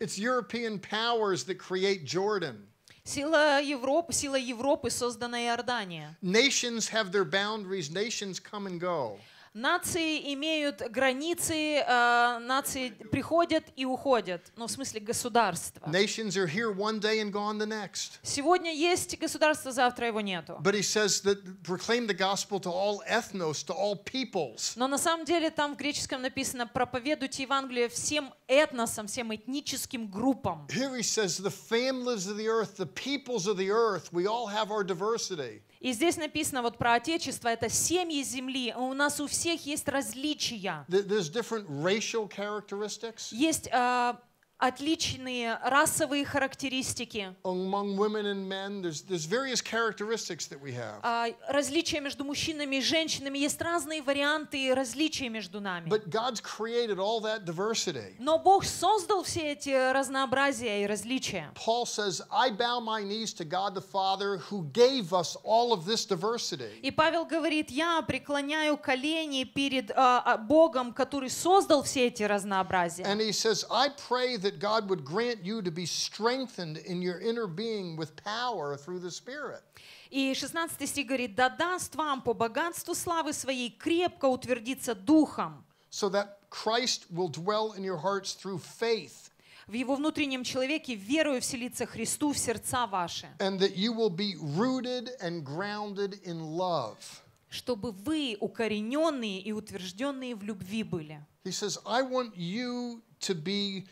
It's European powers that create Jordan. Сила Европы, сила Европы создана Иордания. Nations have their boundaries, nations come and go. Нации имеют границы, э, нации приходят и уходят, ну в смысле государства. Сегодня есть государство, завтра его нету. Но на самом деле там в греческом написано проповедуйте Евангелие всем этносам, всем этническим группам. Here he says the families of the earth, the peoples и здесь написано вот про отечество, это семьи земли. У нас у всех есть различия. Есть uh, отличные расовые характеристики. А, различия между мужчинами и женщинами есть разные варианты и различия между нами. Но Бог создал все эти разнообразия и различия. Paul says, "I bow my knees to God the Father, who gave us all of this diversity." И Павел говорит, я преклоняю колени перед а, а, Богом, который создал все эти разнообразия. And he says, "I pray that that God would grant you to be strengthened in your inner being with power through the Spirit. И 16 стих говорит, да даст вам по богатству славы своей крепко утвердиться духом. So that Christ will dwell in your hearts through faith. В его внутреннем человеке верою вселится Христу в сердца ваши. And that you will be rooted and grounded in love. Чтобы вы укорененные и утвержденные в любви были. He says, I want you to be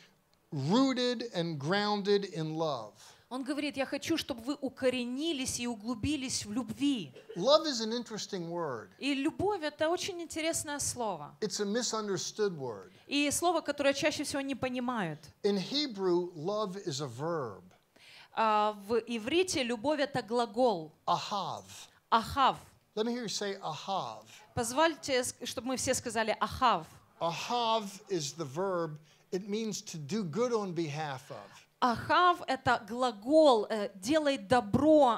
rooted and grounded in love. Он говорит, я хочу, чтобы вы укоренились и углубились в любви. Love is an interesting word. И любовь это очень интересное слово. It's a misunderstood word. И слово, которое чаще всего не понимают. In Hebrew, love is a verb. Uh, в иврите любовь это глагол. Ахав. Ахав. Let me hear you say ахав. Позвольте, чтобы мы все сказали ахав. Ахав is the verb It means to do good on behalf of. Ахав – это глагол э, «делает добро»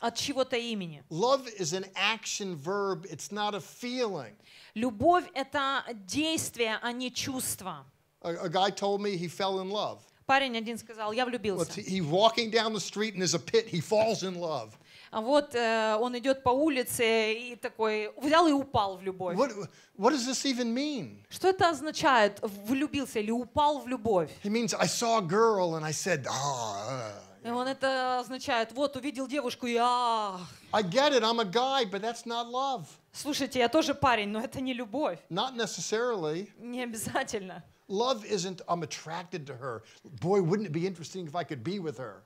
от чего-то имени. Love is an action verb, it's not a feeling. Любовь – это действие, а не чувство. A, a guy told me he fell in love. Парень один сказал, я влюбился. Well, he walking down the street and there's a pit, he falls in love. Вот он идет по улице и такой взял и упал в любовь. What, what does this even mean? Что это означает влюбился или упал в любовь? It means I saw a girl and I said, ah. И он это означает, вот увидел девушку и ах. I get it, I'm a guy, but that's not love. Слушайте, я тоже парень, но это не любовь. Not necessarily. Не обязательно. Love isn't I'm attracted to her. Boy, wouldn't it be interesting if I could be with her.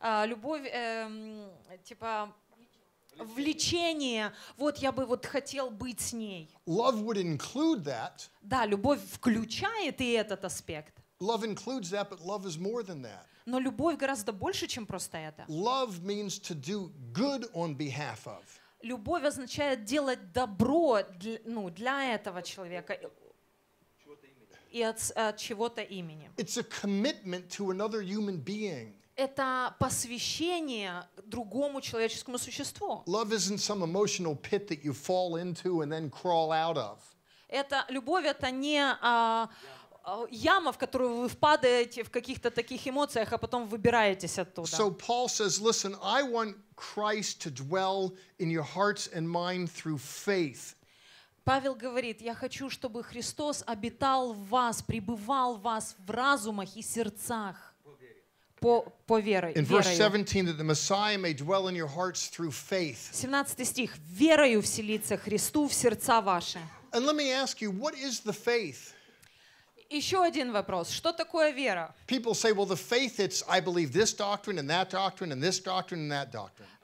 А, любовь, э, типа влечение, вот я бы вот хотел быть с ней. Love would include that. Да, любовь включает и этот аспект. Love includes that, but love is more than that. Но любовь гораздо больше, чем просто это. Love means to do good on behalf of. Любовь означает делать добро для, ну, для этого человека и от, от чего-то имени. It's a commitment to another human being это посвящение другому человеческому существу. Это любовь, это не а, а, яма, в которую вы впадаете в каких-то таких эмоциях, а потом выбираетесь оттуда. So Paul says, listen, I want Christ to dwell in your hearts and mind through faith. Павел говорит, я хочу, чтобы Христос обитал в вас, пребывал в вас в разумах и сердцах. по, по верой, in verse 17, that the Messiah may dwell in your hearts through faith. 17 стих. вселится Христу в And let me ask you, what is the faith? еще один вопрос. Что такое вера?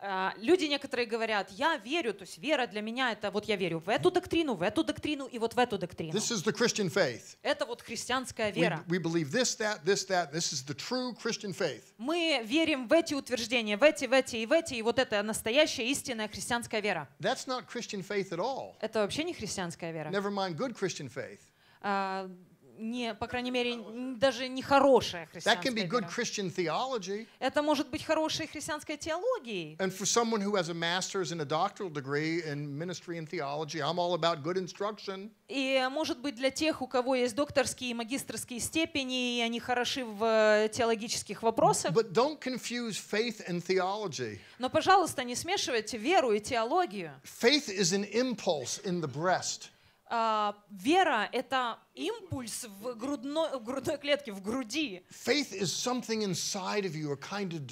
А, люди некоторые говорят, я верю, то есть вера для меня это вот я верю в эту доктрину, в эту доктрину и вот в эту доктрину. This is the Christian faith. Это вот христианская вера. We, we believe this, that, this, that. This is the true Christian faith. Мы верим в эти утверждения, в эти, в эти и в эти, и вот это настоящая истинная христианская вера. That's not Christian faith at all. Это вообще не христианская вера. Never mind good Christian faith. А, не, по крайней мере, даже не хорошая христианская вера. Это может быть хорошей христианской теологией. theology, И э, может быть для тех, у кого есть докторские и магистрские степени, и они хороши в э, теологических вопросах. Но, пожалуйста, не смешивайте веру и теологию. Faith is an impulse in the breast. А, вера — это импульс в грудной, в грудной клетке, в груди. kind of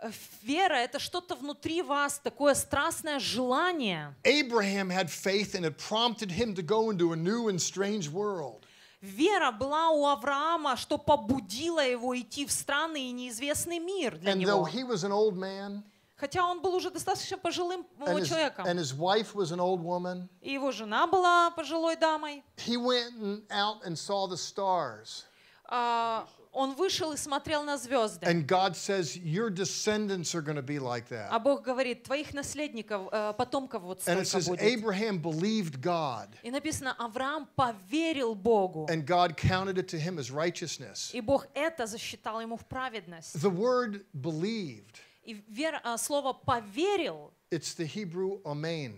э, Вера — это что-то внутри вас, такое страстное желание. Abraham had faith and it prompted him to go into a new and strange world. Вера была у Авраама, что побудила его идти в странный и неизвестный мир для and него. Though he was an old man, Хотя он был уже достаточно пожилым э, and человеком. and his wife was an old woman. И его жена была пожилой дамой. He went out and saw the stars. Uh, он вышел и смотрел на звезды. And God says, Your descendants are be like that. А Бог говорит, твоих наследников, э, потомков вот столько it says, будет. Abraham believed God. И написано, Авраам поверил Богу. And God counted it to him as righteousness. И Бог это засчитал ему в праведность. The word believed и вер, а, слово «поверил» It's the Hebrew «omen».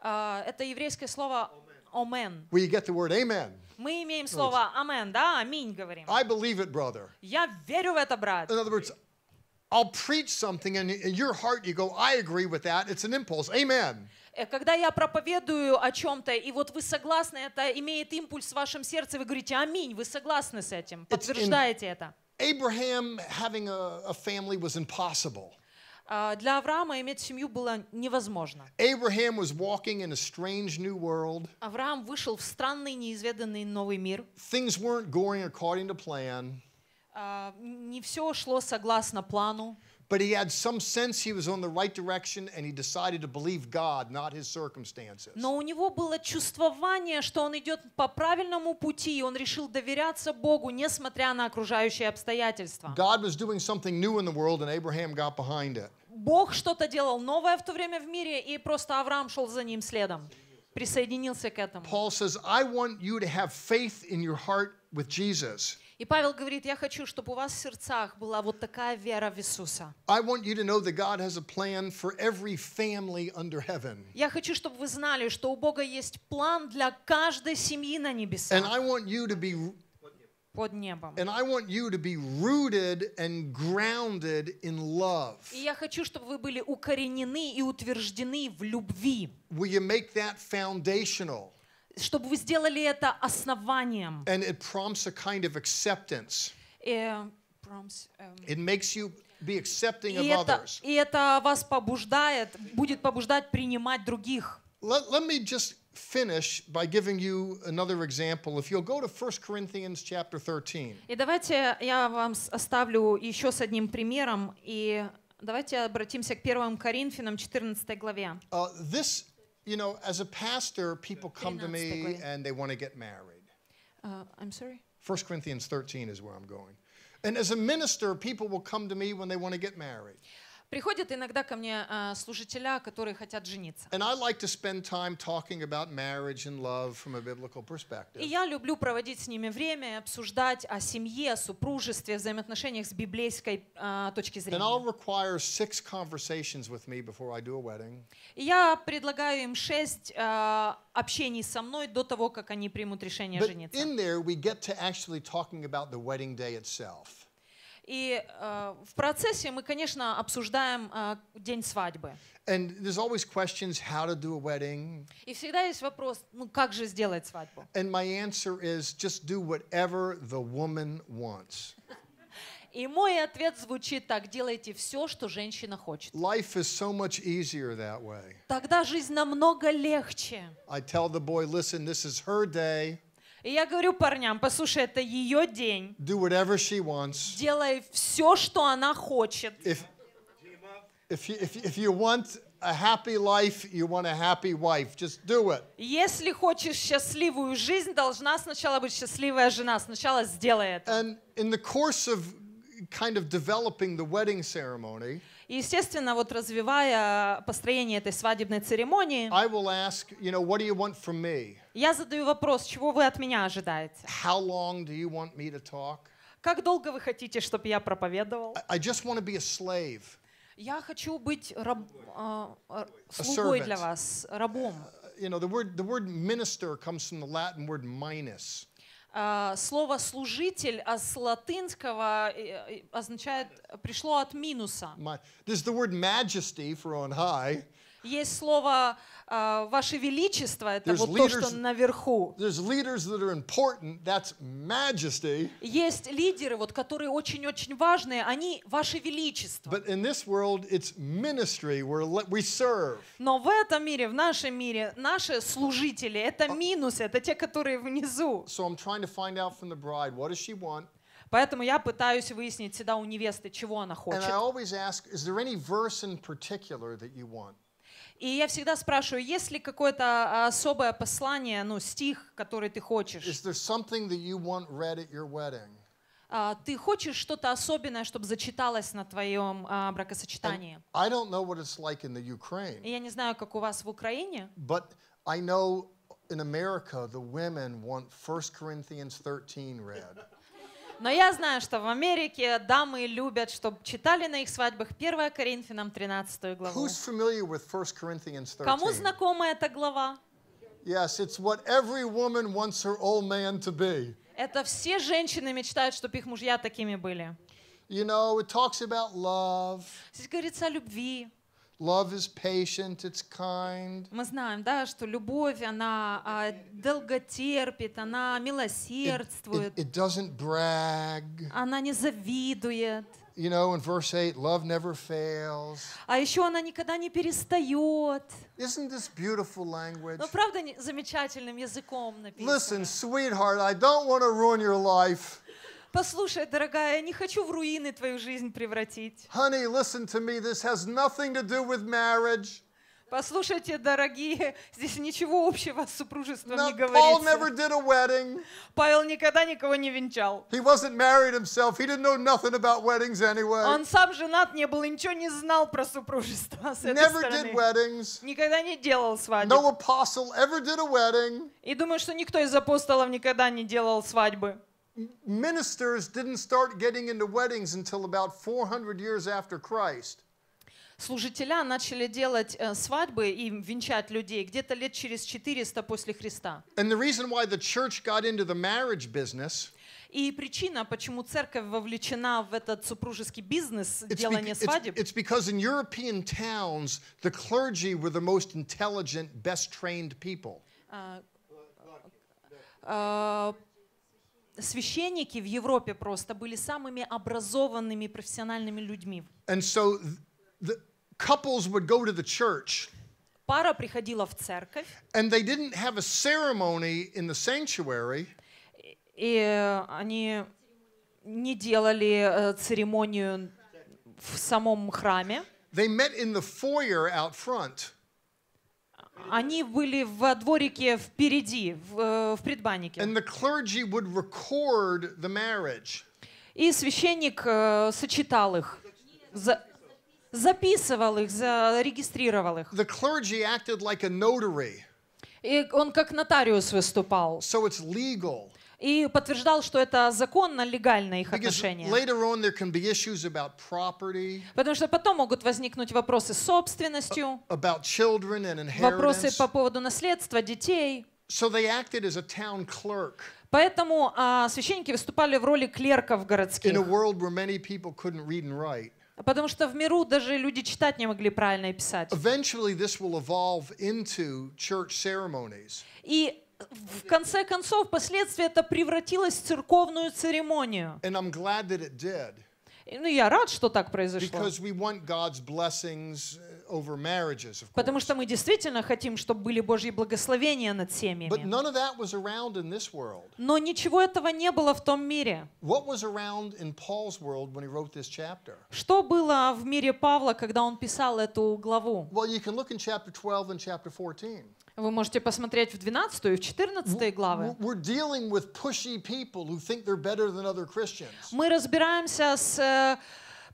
А, это еврейское слово «омен». Where you get the word «amen». Мы имеем слово «амен», да? «Аминь» говорим. I believe it, brother. Я верю в это, брат. In other words, I'll preach something and in your heart you go, I agree with that. It's an impulse. Amen. Э, когда я проповедую о чем-то, и вот вы согласны, это имеет импульс в вашем сердце, вы говорите «Аминь», вы согласны с этим, подтверждаете это. Abraham having a, a family was impossible. А, для Авраама иметь семью было невозможно. Abraham was walking in a strange new world. Авраам вышел в странный неизведанный новый мир. Things weren't going according to plan. А, не все шло согласно плану. But he had some sense he was on the right direction and he decided to believe God, not his circumstances. Но у него было чувствование, что он идет по правильному пути, и он решил доверяться Богу, несмотря на окружающие обстоятельства. God was doing something new in the world and Abraham got behind it. Бог что-то делал новое в то время в мире, и просто Авраам шел за ним следом, присоединился к этому. Paul says, I want you to have faith in your heart with Jesus. И Павел говорит, я хочу, чтобы у вас в сердцах была вот такая вера в Иисуса. Я хочу, чтобы вы знали, что у Бога есть план для каждой семьи на небесах. And I want you to be под небом. And I want you to be rooted and grounded in love. И я хочу, чтобы вы были укоренены и утверждены в любви. Will you make that foundational? чтобы вы сделали это основанием. And it prompts a kind of acceptance. Uh, prompts, um, it makes you be accepting of это, others. И это вас побуждает, будет побуждать принимать других. Let, let me just finish by giving you another example. If you'll go to 1 Corinthians chapter 13. И давайте я вам оставлю еще с одним примером и давайте обратимся к 1 Коринфянам 14 главе. Uh, this you know, as a pastor, people come to me and they want to get married. Uh, I'm sorry? 1 Corinthians 13 is where I'm going. And as a minister, people will come to me when they want to get married. Приходят иногда ко мне э, служителя, которые хотят жениться. И я люблю проводить с ними время, обсуждать о семье, о супружестве, взаимоотношениях с библейской э, точки зрения. six with me I do a И я предлагаю им шесть э, общений со мной до того, как они примут решение But жениться. in there we get to actually talking about the wedding day itself. И э, в процессе мы, конечно, обсуждаем э, день свадьбы. And there's always questions how to do a wedding. И всегда есть вопрос, ну как же сделать свадьбу? And my answer is just do whatever the woman wants. И мой ответ звучит так: делайте все, что женщина хочет. Life is so much easier that way. Тогда жизнь намного легче. I tell the boy, listen, this is her day. И я говорю парням, послушай, это ее день. Do whatever she wants. Делай все, что она хочет. If, if, if, if you want a happy life, you want a happy wife. Just do it. Если хочешь счастливую жизнь, должна сначала быть счастливая жена. Сначала сделай это. And in the course of kind of developing the wedding ceremony, и, естественно, вот развивая построение этой свадебной церемонии, I will ask, you know, what do you want from me? я задаю вопрос, чего вы от меня ожидаете? How long do you want me to talk? Как долго вы хотите, чтобы я проповедовал? I just want to be a slave. Я хочу быть раб, э, слугой для вас, рабом. Uh, you know, the word, the word minister comes from the Latin word minus. А, слово служитель а с латинского э, э, означает пришло от минуса. There's the word majesty for on high. Есть слово а, ваше Величество, это there's вот leaders, то, что наверху. Есть лидеры, вот, которые очень-очень важные, они Ваше Величество. Но в этом мире, в нашем мире, наши служители — это а минус, это те, которые внизу. So I'm trying to find out from the bride, what does she want? Поэтому я пытаюсь выяснить всегда у невесты, чего она хочет. And I ask, is there any verse in that you want? И я всегда спрашиваю, есть ли какое-то а, особое послание, ну, стих, который ты хочешь? Uh, ты хочешь что-то особенное, чтобы зачиталось на твоем uh, а, бракосочетании? I don't know what it's like in the Ukraine. я не знаю, как у вас в Украине. But I know in America the women want 1 Corinthians 13 read. Но я знаю, что в Америке дамы любят, чтобы читали на их свадьбах 1 Коринфянам 13 главу. Кому знакома эта глава? Yes, it's what every woman wants her old man to be. Это все женщины мечтают, чтобы их мужья такими были. You know, it talks about love. Здесь говорится о любви. Love is patient, it's kind. Мы знаем, да, что любовь, она а, долготерпит, она милосердствует. It, it, it doesn't brag. Она не завидует. You know, in verse 8, love never fails. А еще она никогда не перестает. Isn't this beautiful language? Ну, правда, замечательным языком написано. Listen, sweetheart, I don't want to ruin your life. Послушай, дорогая, я не хочу в руины твою жизнь превратить. Honey, listen to me. This has nothing to do with marriage. Послушайте, дорогие, здесь ничего общего с супружеством Now, не Paul never did a wedding. Павел никогда никого не венчал. He wasn't married himself. He didn't know nothing about weddings anyway. Он сам женат не был и ничего не знал про супружество с этой Never did weddings. Никогда не делал свадьбы. No apostle ever did a wedding. И думаю, что никто из апостолов никогда не делал свадьбы. ministers didn't start getting into weddings until about 400 years after Christ. Служителя начали делать э, свадьбы и венчать людей где-то лет через 400 после Христа. And the reason why the church got into the marriage business и причина, почему церковь вовлечена в этот супружеский бизнес делание свадеб. It's, because in European towns the clergy were the most intelligent, best trained people. священники в Европе просто были самыми образованными профессиональными людьми. And so the couples would go to the church. Пара приходила в церковь. And they didn't have a ceremony in the sanctuary. И э, они не делали э, церемонию в самом храме. They met in the foyer out front. Они были в э, дворике впереди, в, э, в предбаннике. And the clergy would record the marriage. И священник э, сочетал их, за, записывал их, зарегистрировал их. The clergy acted like a notary. И он как нотариус выступал. So it's legal и подтверждал, что это законно, легально их отношения. Потому что потом могут возникнуть вопросы с собственностью, вопросы по поводу наследства, детей. So they acted as a town clerk. Поэтому а, священники выступали в роли клерков городских. Потому что в миру даже люди читать не могли правильно и писать. И в конце концов, впоследствии это превратилось в церковную церемонию. And I'm glad that it did. Ну, я рад, что так произошло. Э, Потому что мы действительно хотим, чтобы были Божьи благословения над семьями. Но ничего этого не было в том мире. Что было в мире Павла, когда он писал эту главу? Вы можете посмотреть в 12 и в 14 главы. Мы разбираемся с э,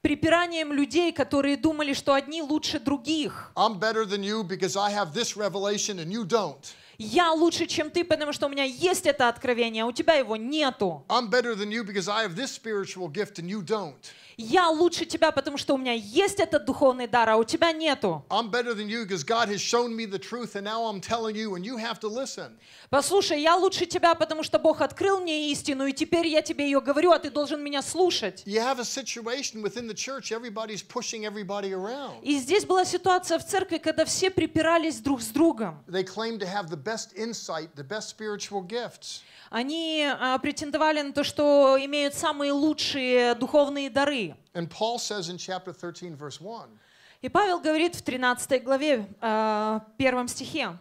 припиранием людей, которые думали, что одни лучше других. Я лучше, чем ты, потому что у меня есть это откровение, а у тебя его нету. Я лучше тебя, потому что у меня есть этот духовный дар, а у тебя нету. Послушай, я лучше тебя, потому что Бог открыл мне истину, и теперь я тебе ее говорю, а ты должен меня слушать. И здесь была ситуация в церкви, когда все припирались друг с другом. They claim to have the best insight, the best spiritual gifts. Они а, претендовали на то, что имеют самые лучшие духовные дары. And Paul says in 13, verse 1, и Павел говорит в 13 главе, а, первом стихе.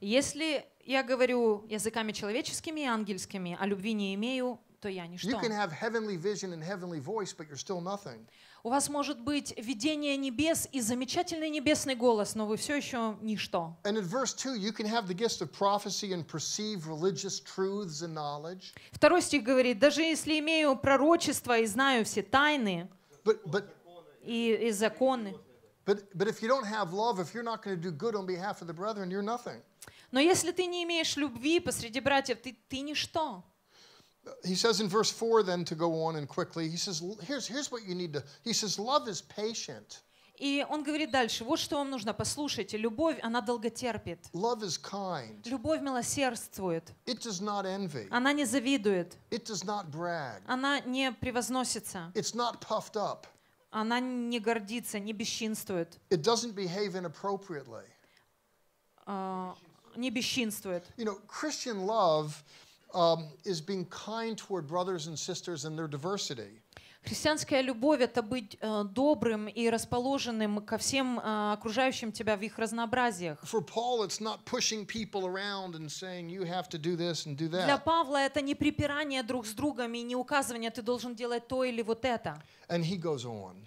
Если я говорю языками человеческими и ангельскими, а любви не имею, то я ничто. You can have heavenly vision and heavenly voice, but you're still nothing. У вас может быть видение небес и замечательный небесный голос, но вы все еще ничто. Второй стих говорит, даже если имею пророчество и знаю все тайны but, but, и, и законы, Но если ты не имеешь любви посреди братьев, ты, ты ничто he says in verse 4 then to go on and quickly he says here's here's what you need to he says love is patient И он говорит дальше, вот что вам нужно, послушайте, любовь, она долготерпит. Love is kind. Любовь милосердствует. It does not envy. Она не завидует. It does not brag. Она не превозносится. It's not puffed up. Она не гордится, не бесчинствует. It doesn't behave inappropriately. Uh, не бесчинствует. You know, Christian love um, is being kind toward brothers and sisters and their diversity. Христианская любовь — это быть э, добрым и расположенным ко всем э, окружающим тебя в их разнообразиях. Для Павла это не припирание друг с другом и не указывание, ты должен делать то или вот это.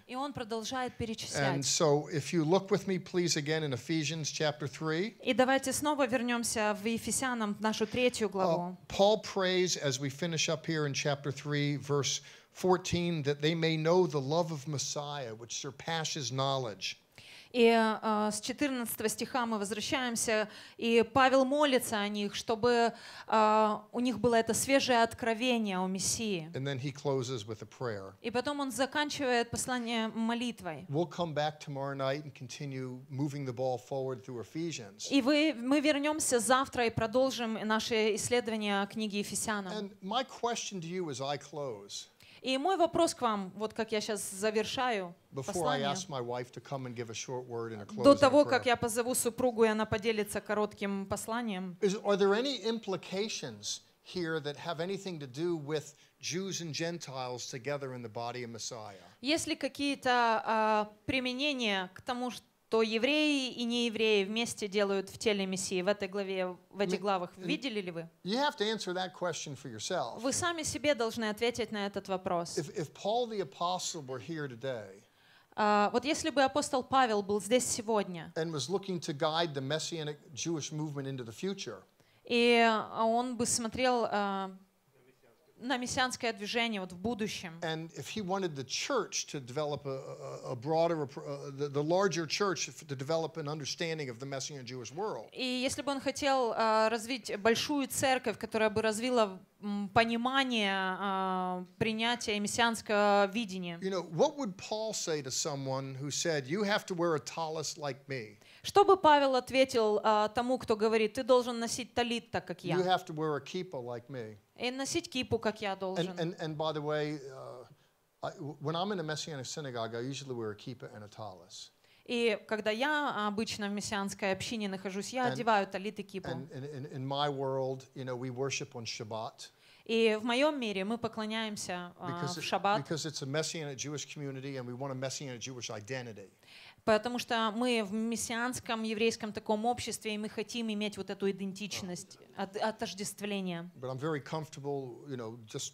И он продолжает перечислять. so me, 3. И давайте снова вернемся в Ефесянам, нашу третью uh, главу. Павел молится, as мы finish здесь here 3, verse 14 that they may know the love of Messiah which surpasses knowledge. И uh, с 14 стиха мы возвращаемся, и Павел молится о них, чтобы uh, у них было это свежее откровение о Мессии. And then he closes with a prayer. И потом он заканчивает послание молитвой. We'll come back tomorrow night and continue moving the ball forward through Ephesians. И вы, мы вернемся завтра и продолжим наше исследование книги Ефесяна. And my question to you as I close. И мой вопрос к вам, вот как я сейчас завершаю послание, до того, как я позову супругу, и она поделится коротким посланием, here that have anything to do with Jews and Gentiles together in the body of Messiah. Есть ли какие-то а, применения к тому, что то евреи и неевреи вместе делают в теле Мессии. В этой главе, в этих главах видели ли вы? You have to answer that question for yourself. Вы сами себе должны ответить на этот вопрос. If, if Paul the apostle were here today, Uh, вот если бы апостол Павел был здесь сегодня future, и он бы смотрел uh, на мессианское движение вот в будущем. And if he wanted the church to develop a, a broader, a, the, the larger church to develop an understanding of the Messianic Jewish world. И если бы он хотел uh, развить большую церковь, которая бы развила понимание uh, принятия мессианского видения. You know, what would Paul say to someone who said, "You have to wear a tallis like me"? Что бы Павел ответил а, тому, кто говорит, ты должен носить талит, так как я? You have to wear a kippah like me. И носить кипу, как я должен. And, and, and by the way, uh, I, when I'm in a Messianic synagogue, I usually wear a kippah and a talis. И когда я обычно в мессианской общине нахожусь, я and, одеваю талит и кипу. And, and, and in my world, you know, we worship on Shabbat. И в моем мире мы поклоняемся uh, в шаббат. Because it's a messianic Jewish community and we want a messianic Jewish identity потому что мы в мессианском еврейском таком обществе, и мы хотим иметь вот эту идентичность, от, отождествление. But I'm very comfortable, you know, just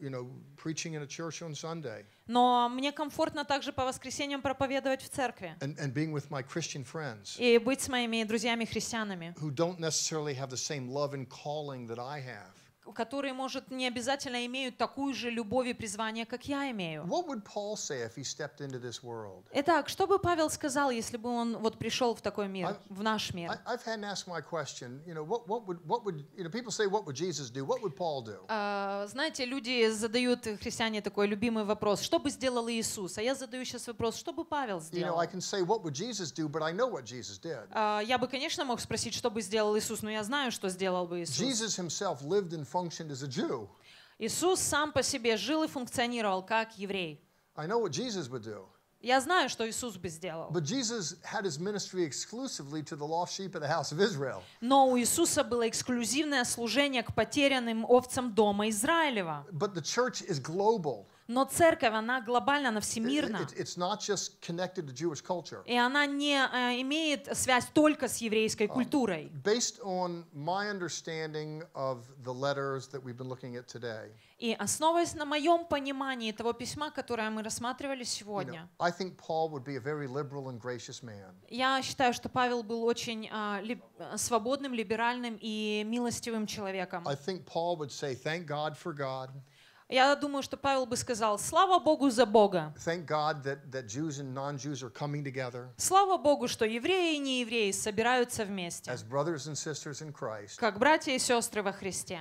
you know, preaching in a church on Sunday. Но мне комфортно также по воскресеньям проповедовать в церкви. And, and being with my Christian friends. И быть с моими друзьями христианами. Who don't necessarily have the same love and calling that I have которые, может, не обязательно имеют такую же любовь и призвание, как я имею. Итак, что бы Павел сказал, если бы он вот пришел в такой мир, I've, в наш мир? А, знаете, люди задают, христиане, такой любимый вопрос, что бы сделал Иисус? А я задаю сейчас вопрос, что бы Павел сделал? А, я бы, конечно, мог спросить, что бы сделал Иисус, но я знаю, что сделал бы Иисус functioned as a Jew. Иисус сам по себе жил и функционировал как еврей. I know what Jesus would do. Я знаю, что Иисус бы сделал. Но у Иисуса было эксклюзивное служение к потерянным овцам дома Израилева. Но церковь, она глобально, она всемирна. И она не э, имеет связь только с еврейской um, культурой. И основываясь на моем понимании того письма, которое мы рассматривали сегодня, я считаю, что Павел был очень uh, свободным, либеральным и милостивым человеком. I think Paul would say, Thank God for God. Я думаю, что Павел бы сказал, слава Богу за Бога. Слава Богу, что евреи и неевреи собираются вместе. Как братья и сестры во Христе.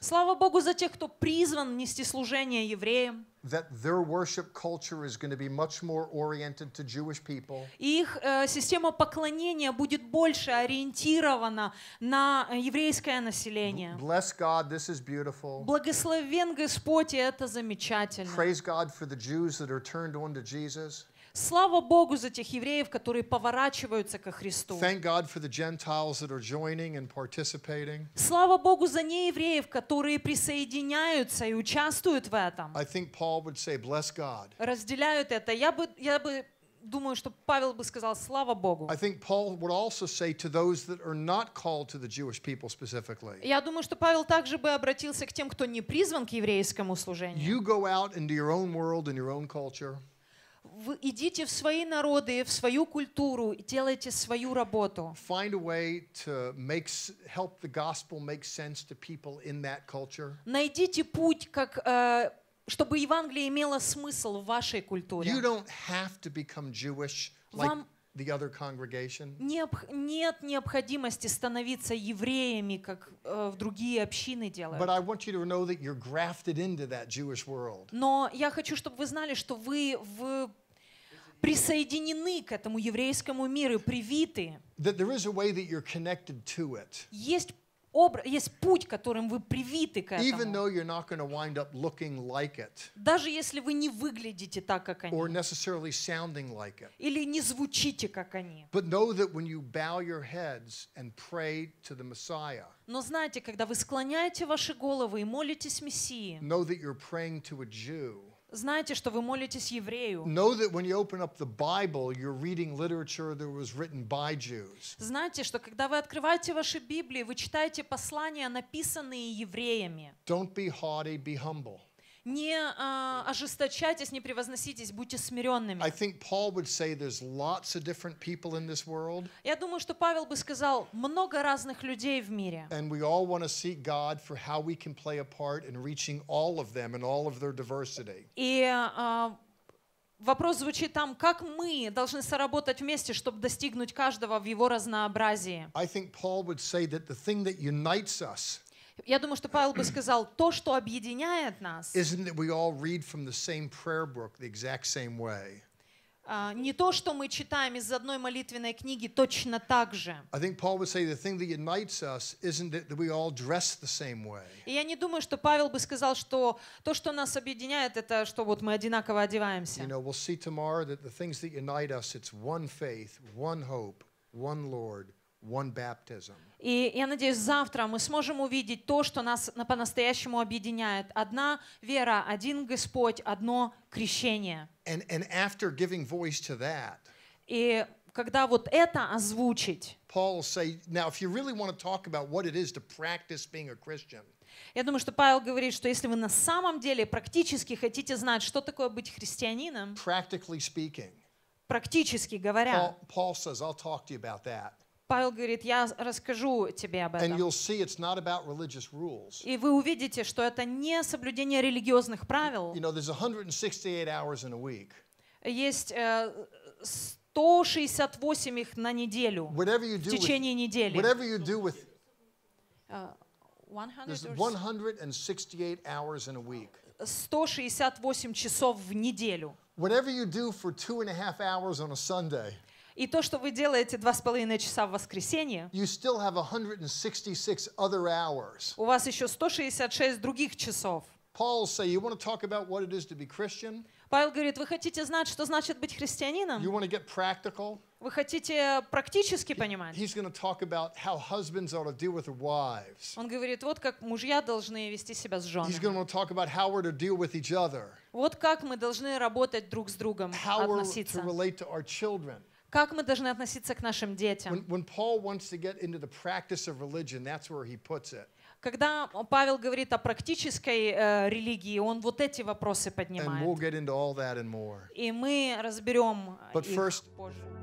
Слава Богу за тех, кто призван нести служение евреям. that their worship culture is going to be much more oriented to Jewish people. Их э, система поклонения будет больше ориентирована на еврейское население. Bless God, this is beautiful. Благословен Господь, это замечательно. Praise God for the Jews that are turned on to Jesus. Слава Богу за тех евреев, которые поворачиваются ко Христу. Thank God for the Gentiles that are joining and participating. Слава Богу за неевреев, которые присоединяются и участвуют в этом. I think Paul would say, bless God. Разделяют это. Я бы, я бы думаю, что Павел бы сказал слава Богу. I think Paul would also say to those that are not called to the Jewish people specifically. Я думаю, что Павел также бы обратился к тем, кто не призван к еврейскому служению. You go out into your own world and your own culture. Вы идите в свои народы, в свою культуру, и делайте свою работу. Найдите путь, как э, чтобы Евангелие имело смысл в вашей культуре. You don't have to become Jewish like Вам the other congregation? Нет необходимости становиться евреями, как э, в другие общины делают. Но я хочу, чтобы вы знали, что вы в присоединены к этому еврейскому миру, привиты. Есть образ, есть путь, которым вы привиты к этому. Like Даже если вы не выглядите так, как они. Like Или не звучите, как они. Messiah, Но знаете, когда вы склоняете ваши головы и молитесь Мессии, know that you're praying to a знаете, что вы молитесь еврею. Знаете, что когда вы открываете ваши Библии, вы читаете послания, написанные евреями. Don't be haughty, be humble не uh, ожесточайтесь, не превозноситесь, будьте смиренными. I think Paul would say there's lots of different people in this world. Я думаю, что Павел бы сказал, много разных людей в мире. And we all want to seek God for how we can play a part in reaching all of them and all of their diversity. И uh, Вопрос звучит там, как мы должны соработать вместе, чтобы достигнуть каждого в его разнообразии. I think Paul would say that the thing that unites us я думаю, что Павел бы сказал, то, что объединяет нас, а, не то, что мы читаем из одной молитвенной книги точно так же. И я не думаю, что Павел бы сказал, что то, что нас объединяет, это что вот мы одинаково одеваемся. one Lord, и я надеюсь, завтра мы сможем увидеть то, что нас по-настоящему объединяет. Одна вера, один Господь, одно крещение. And, and after giving voice to that, и когда вот это озвучить, Paul say, now if you really want to talk about what it is to practice being a Christian, я думаю, что Павел говорит, что если вы на самом деле практически хотите знать, что такое быть христианином, practically speaking, практически говоря, Paul, Paul says, I'll talk to you about that. Павел говорит, я расскажу тебе об этом. И вы увидите, что это не соблюдение религиозных правил. You know, there's 168 hours in a week. Есть 168 э, их на неделю, в течение with, недели. Whatever you do with, э, uh, 100 there's 168 hours in a week. 168 часов в неделю. Whatever you do for two and a half hours on a Sunday. И то, что вы делаете два с половиной часа в воскресенье, you still have 166 other hours. у вас еще 166 других часов. Paul say, you want to talk about what it is to be Christian? Павел говорит, вы хотите знать, что значит быть христианином? You want to get practical? Вы хотите э, практически понимать? Он говорит, вот как мужья должны вести себя с женами. Вот как мы должны работать друг с другом, относиться. Как мы должны относиться к нашим детям? Когда Павел говорит о практической э, религии, он вот эти вопросы поднимает. And we'll get into all that and more. И мы разберем But их first, позже.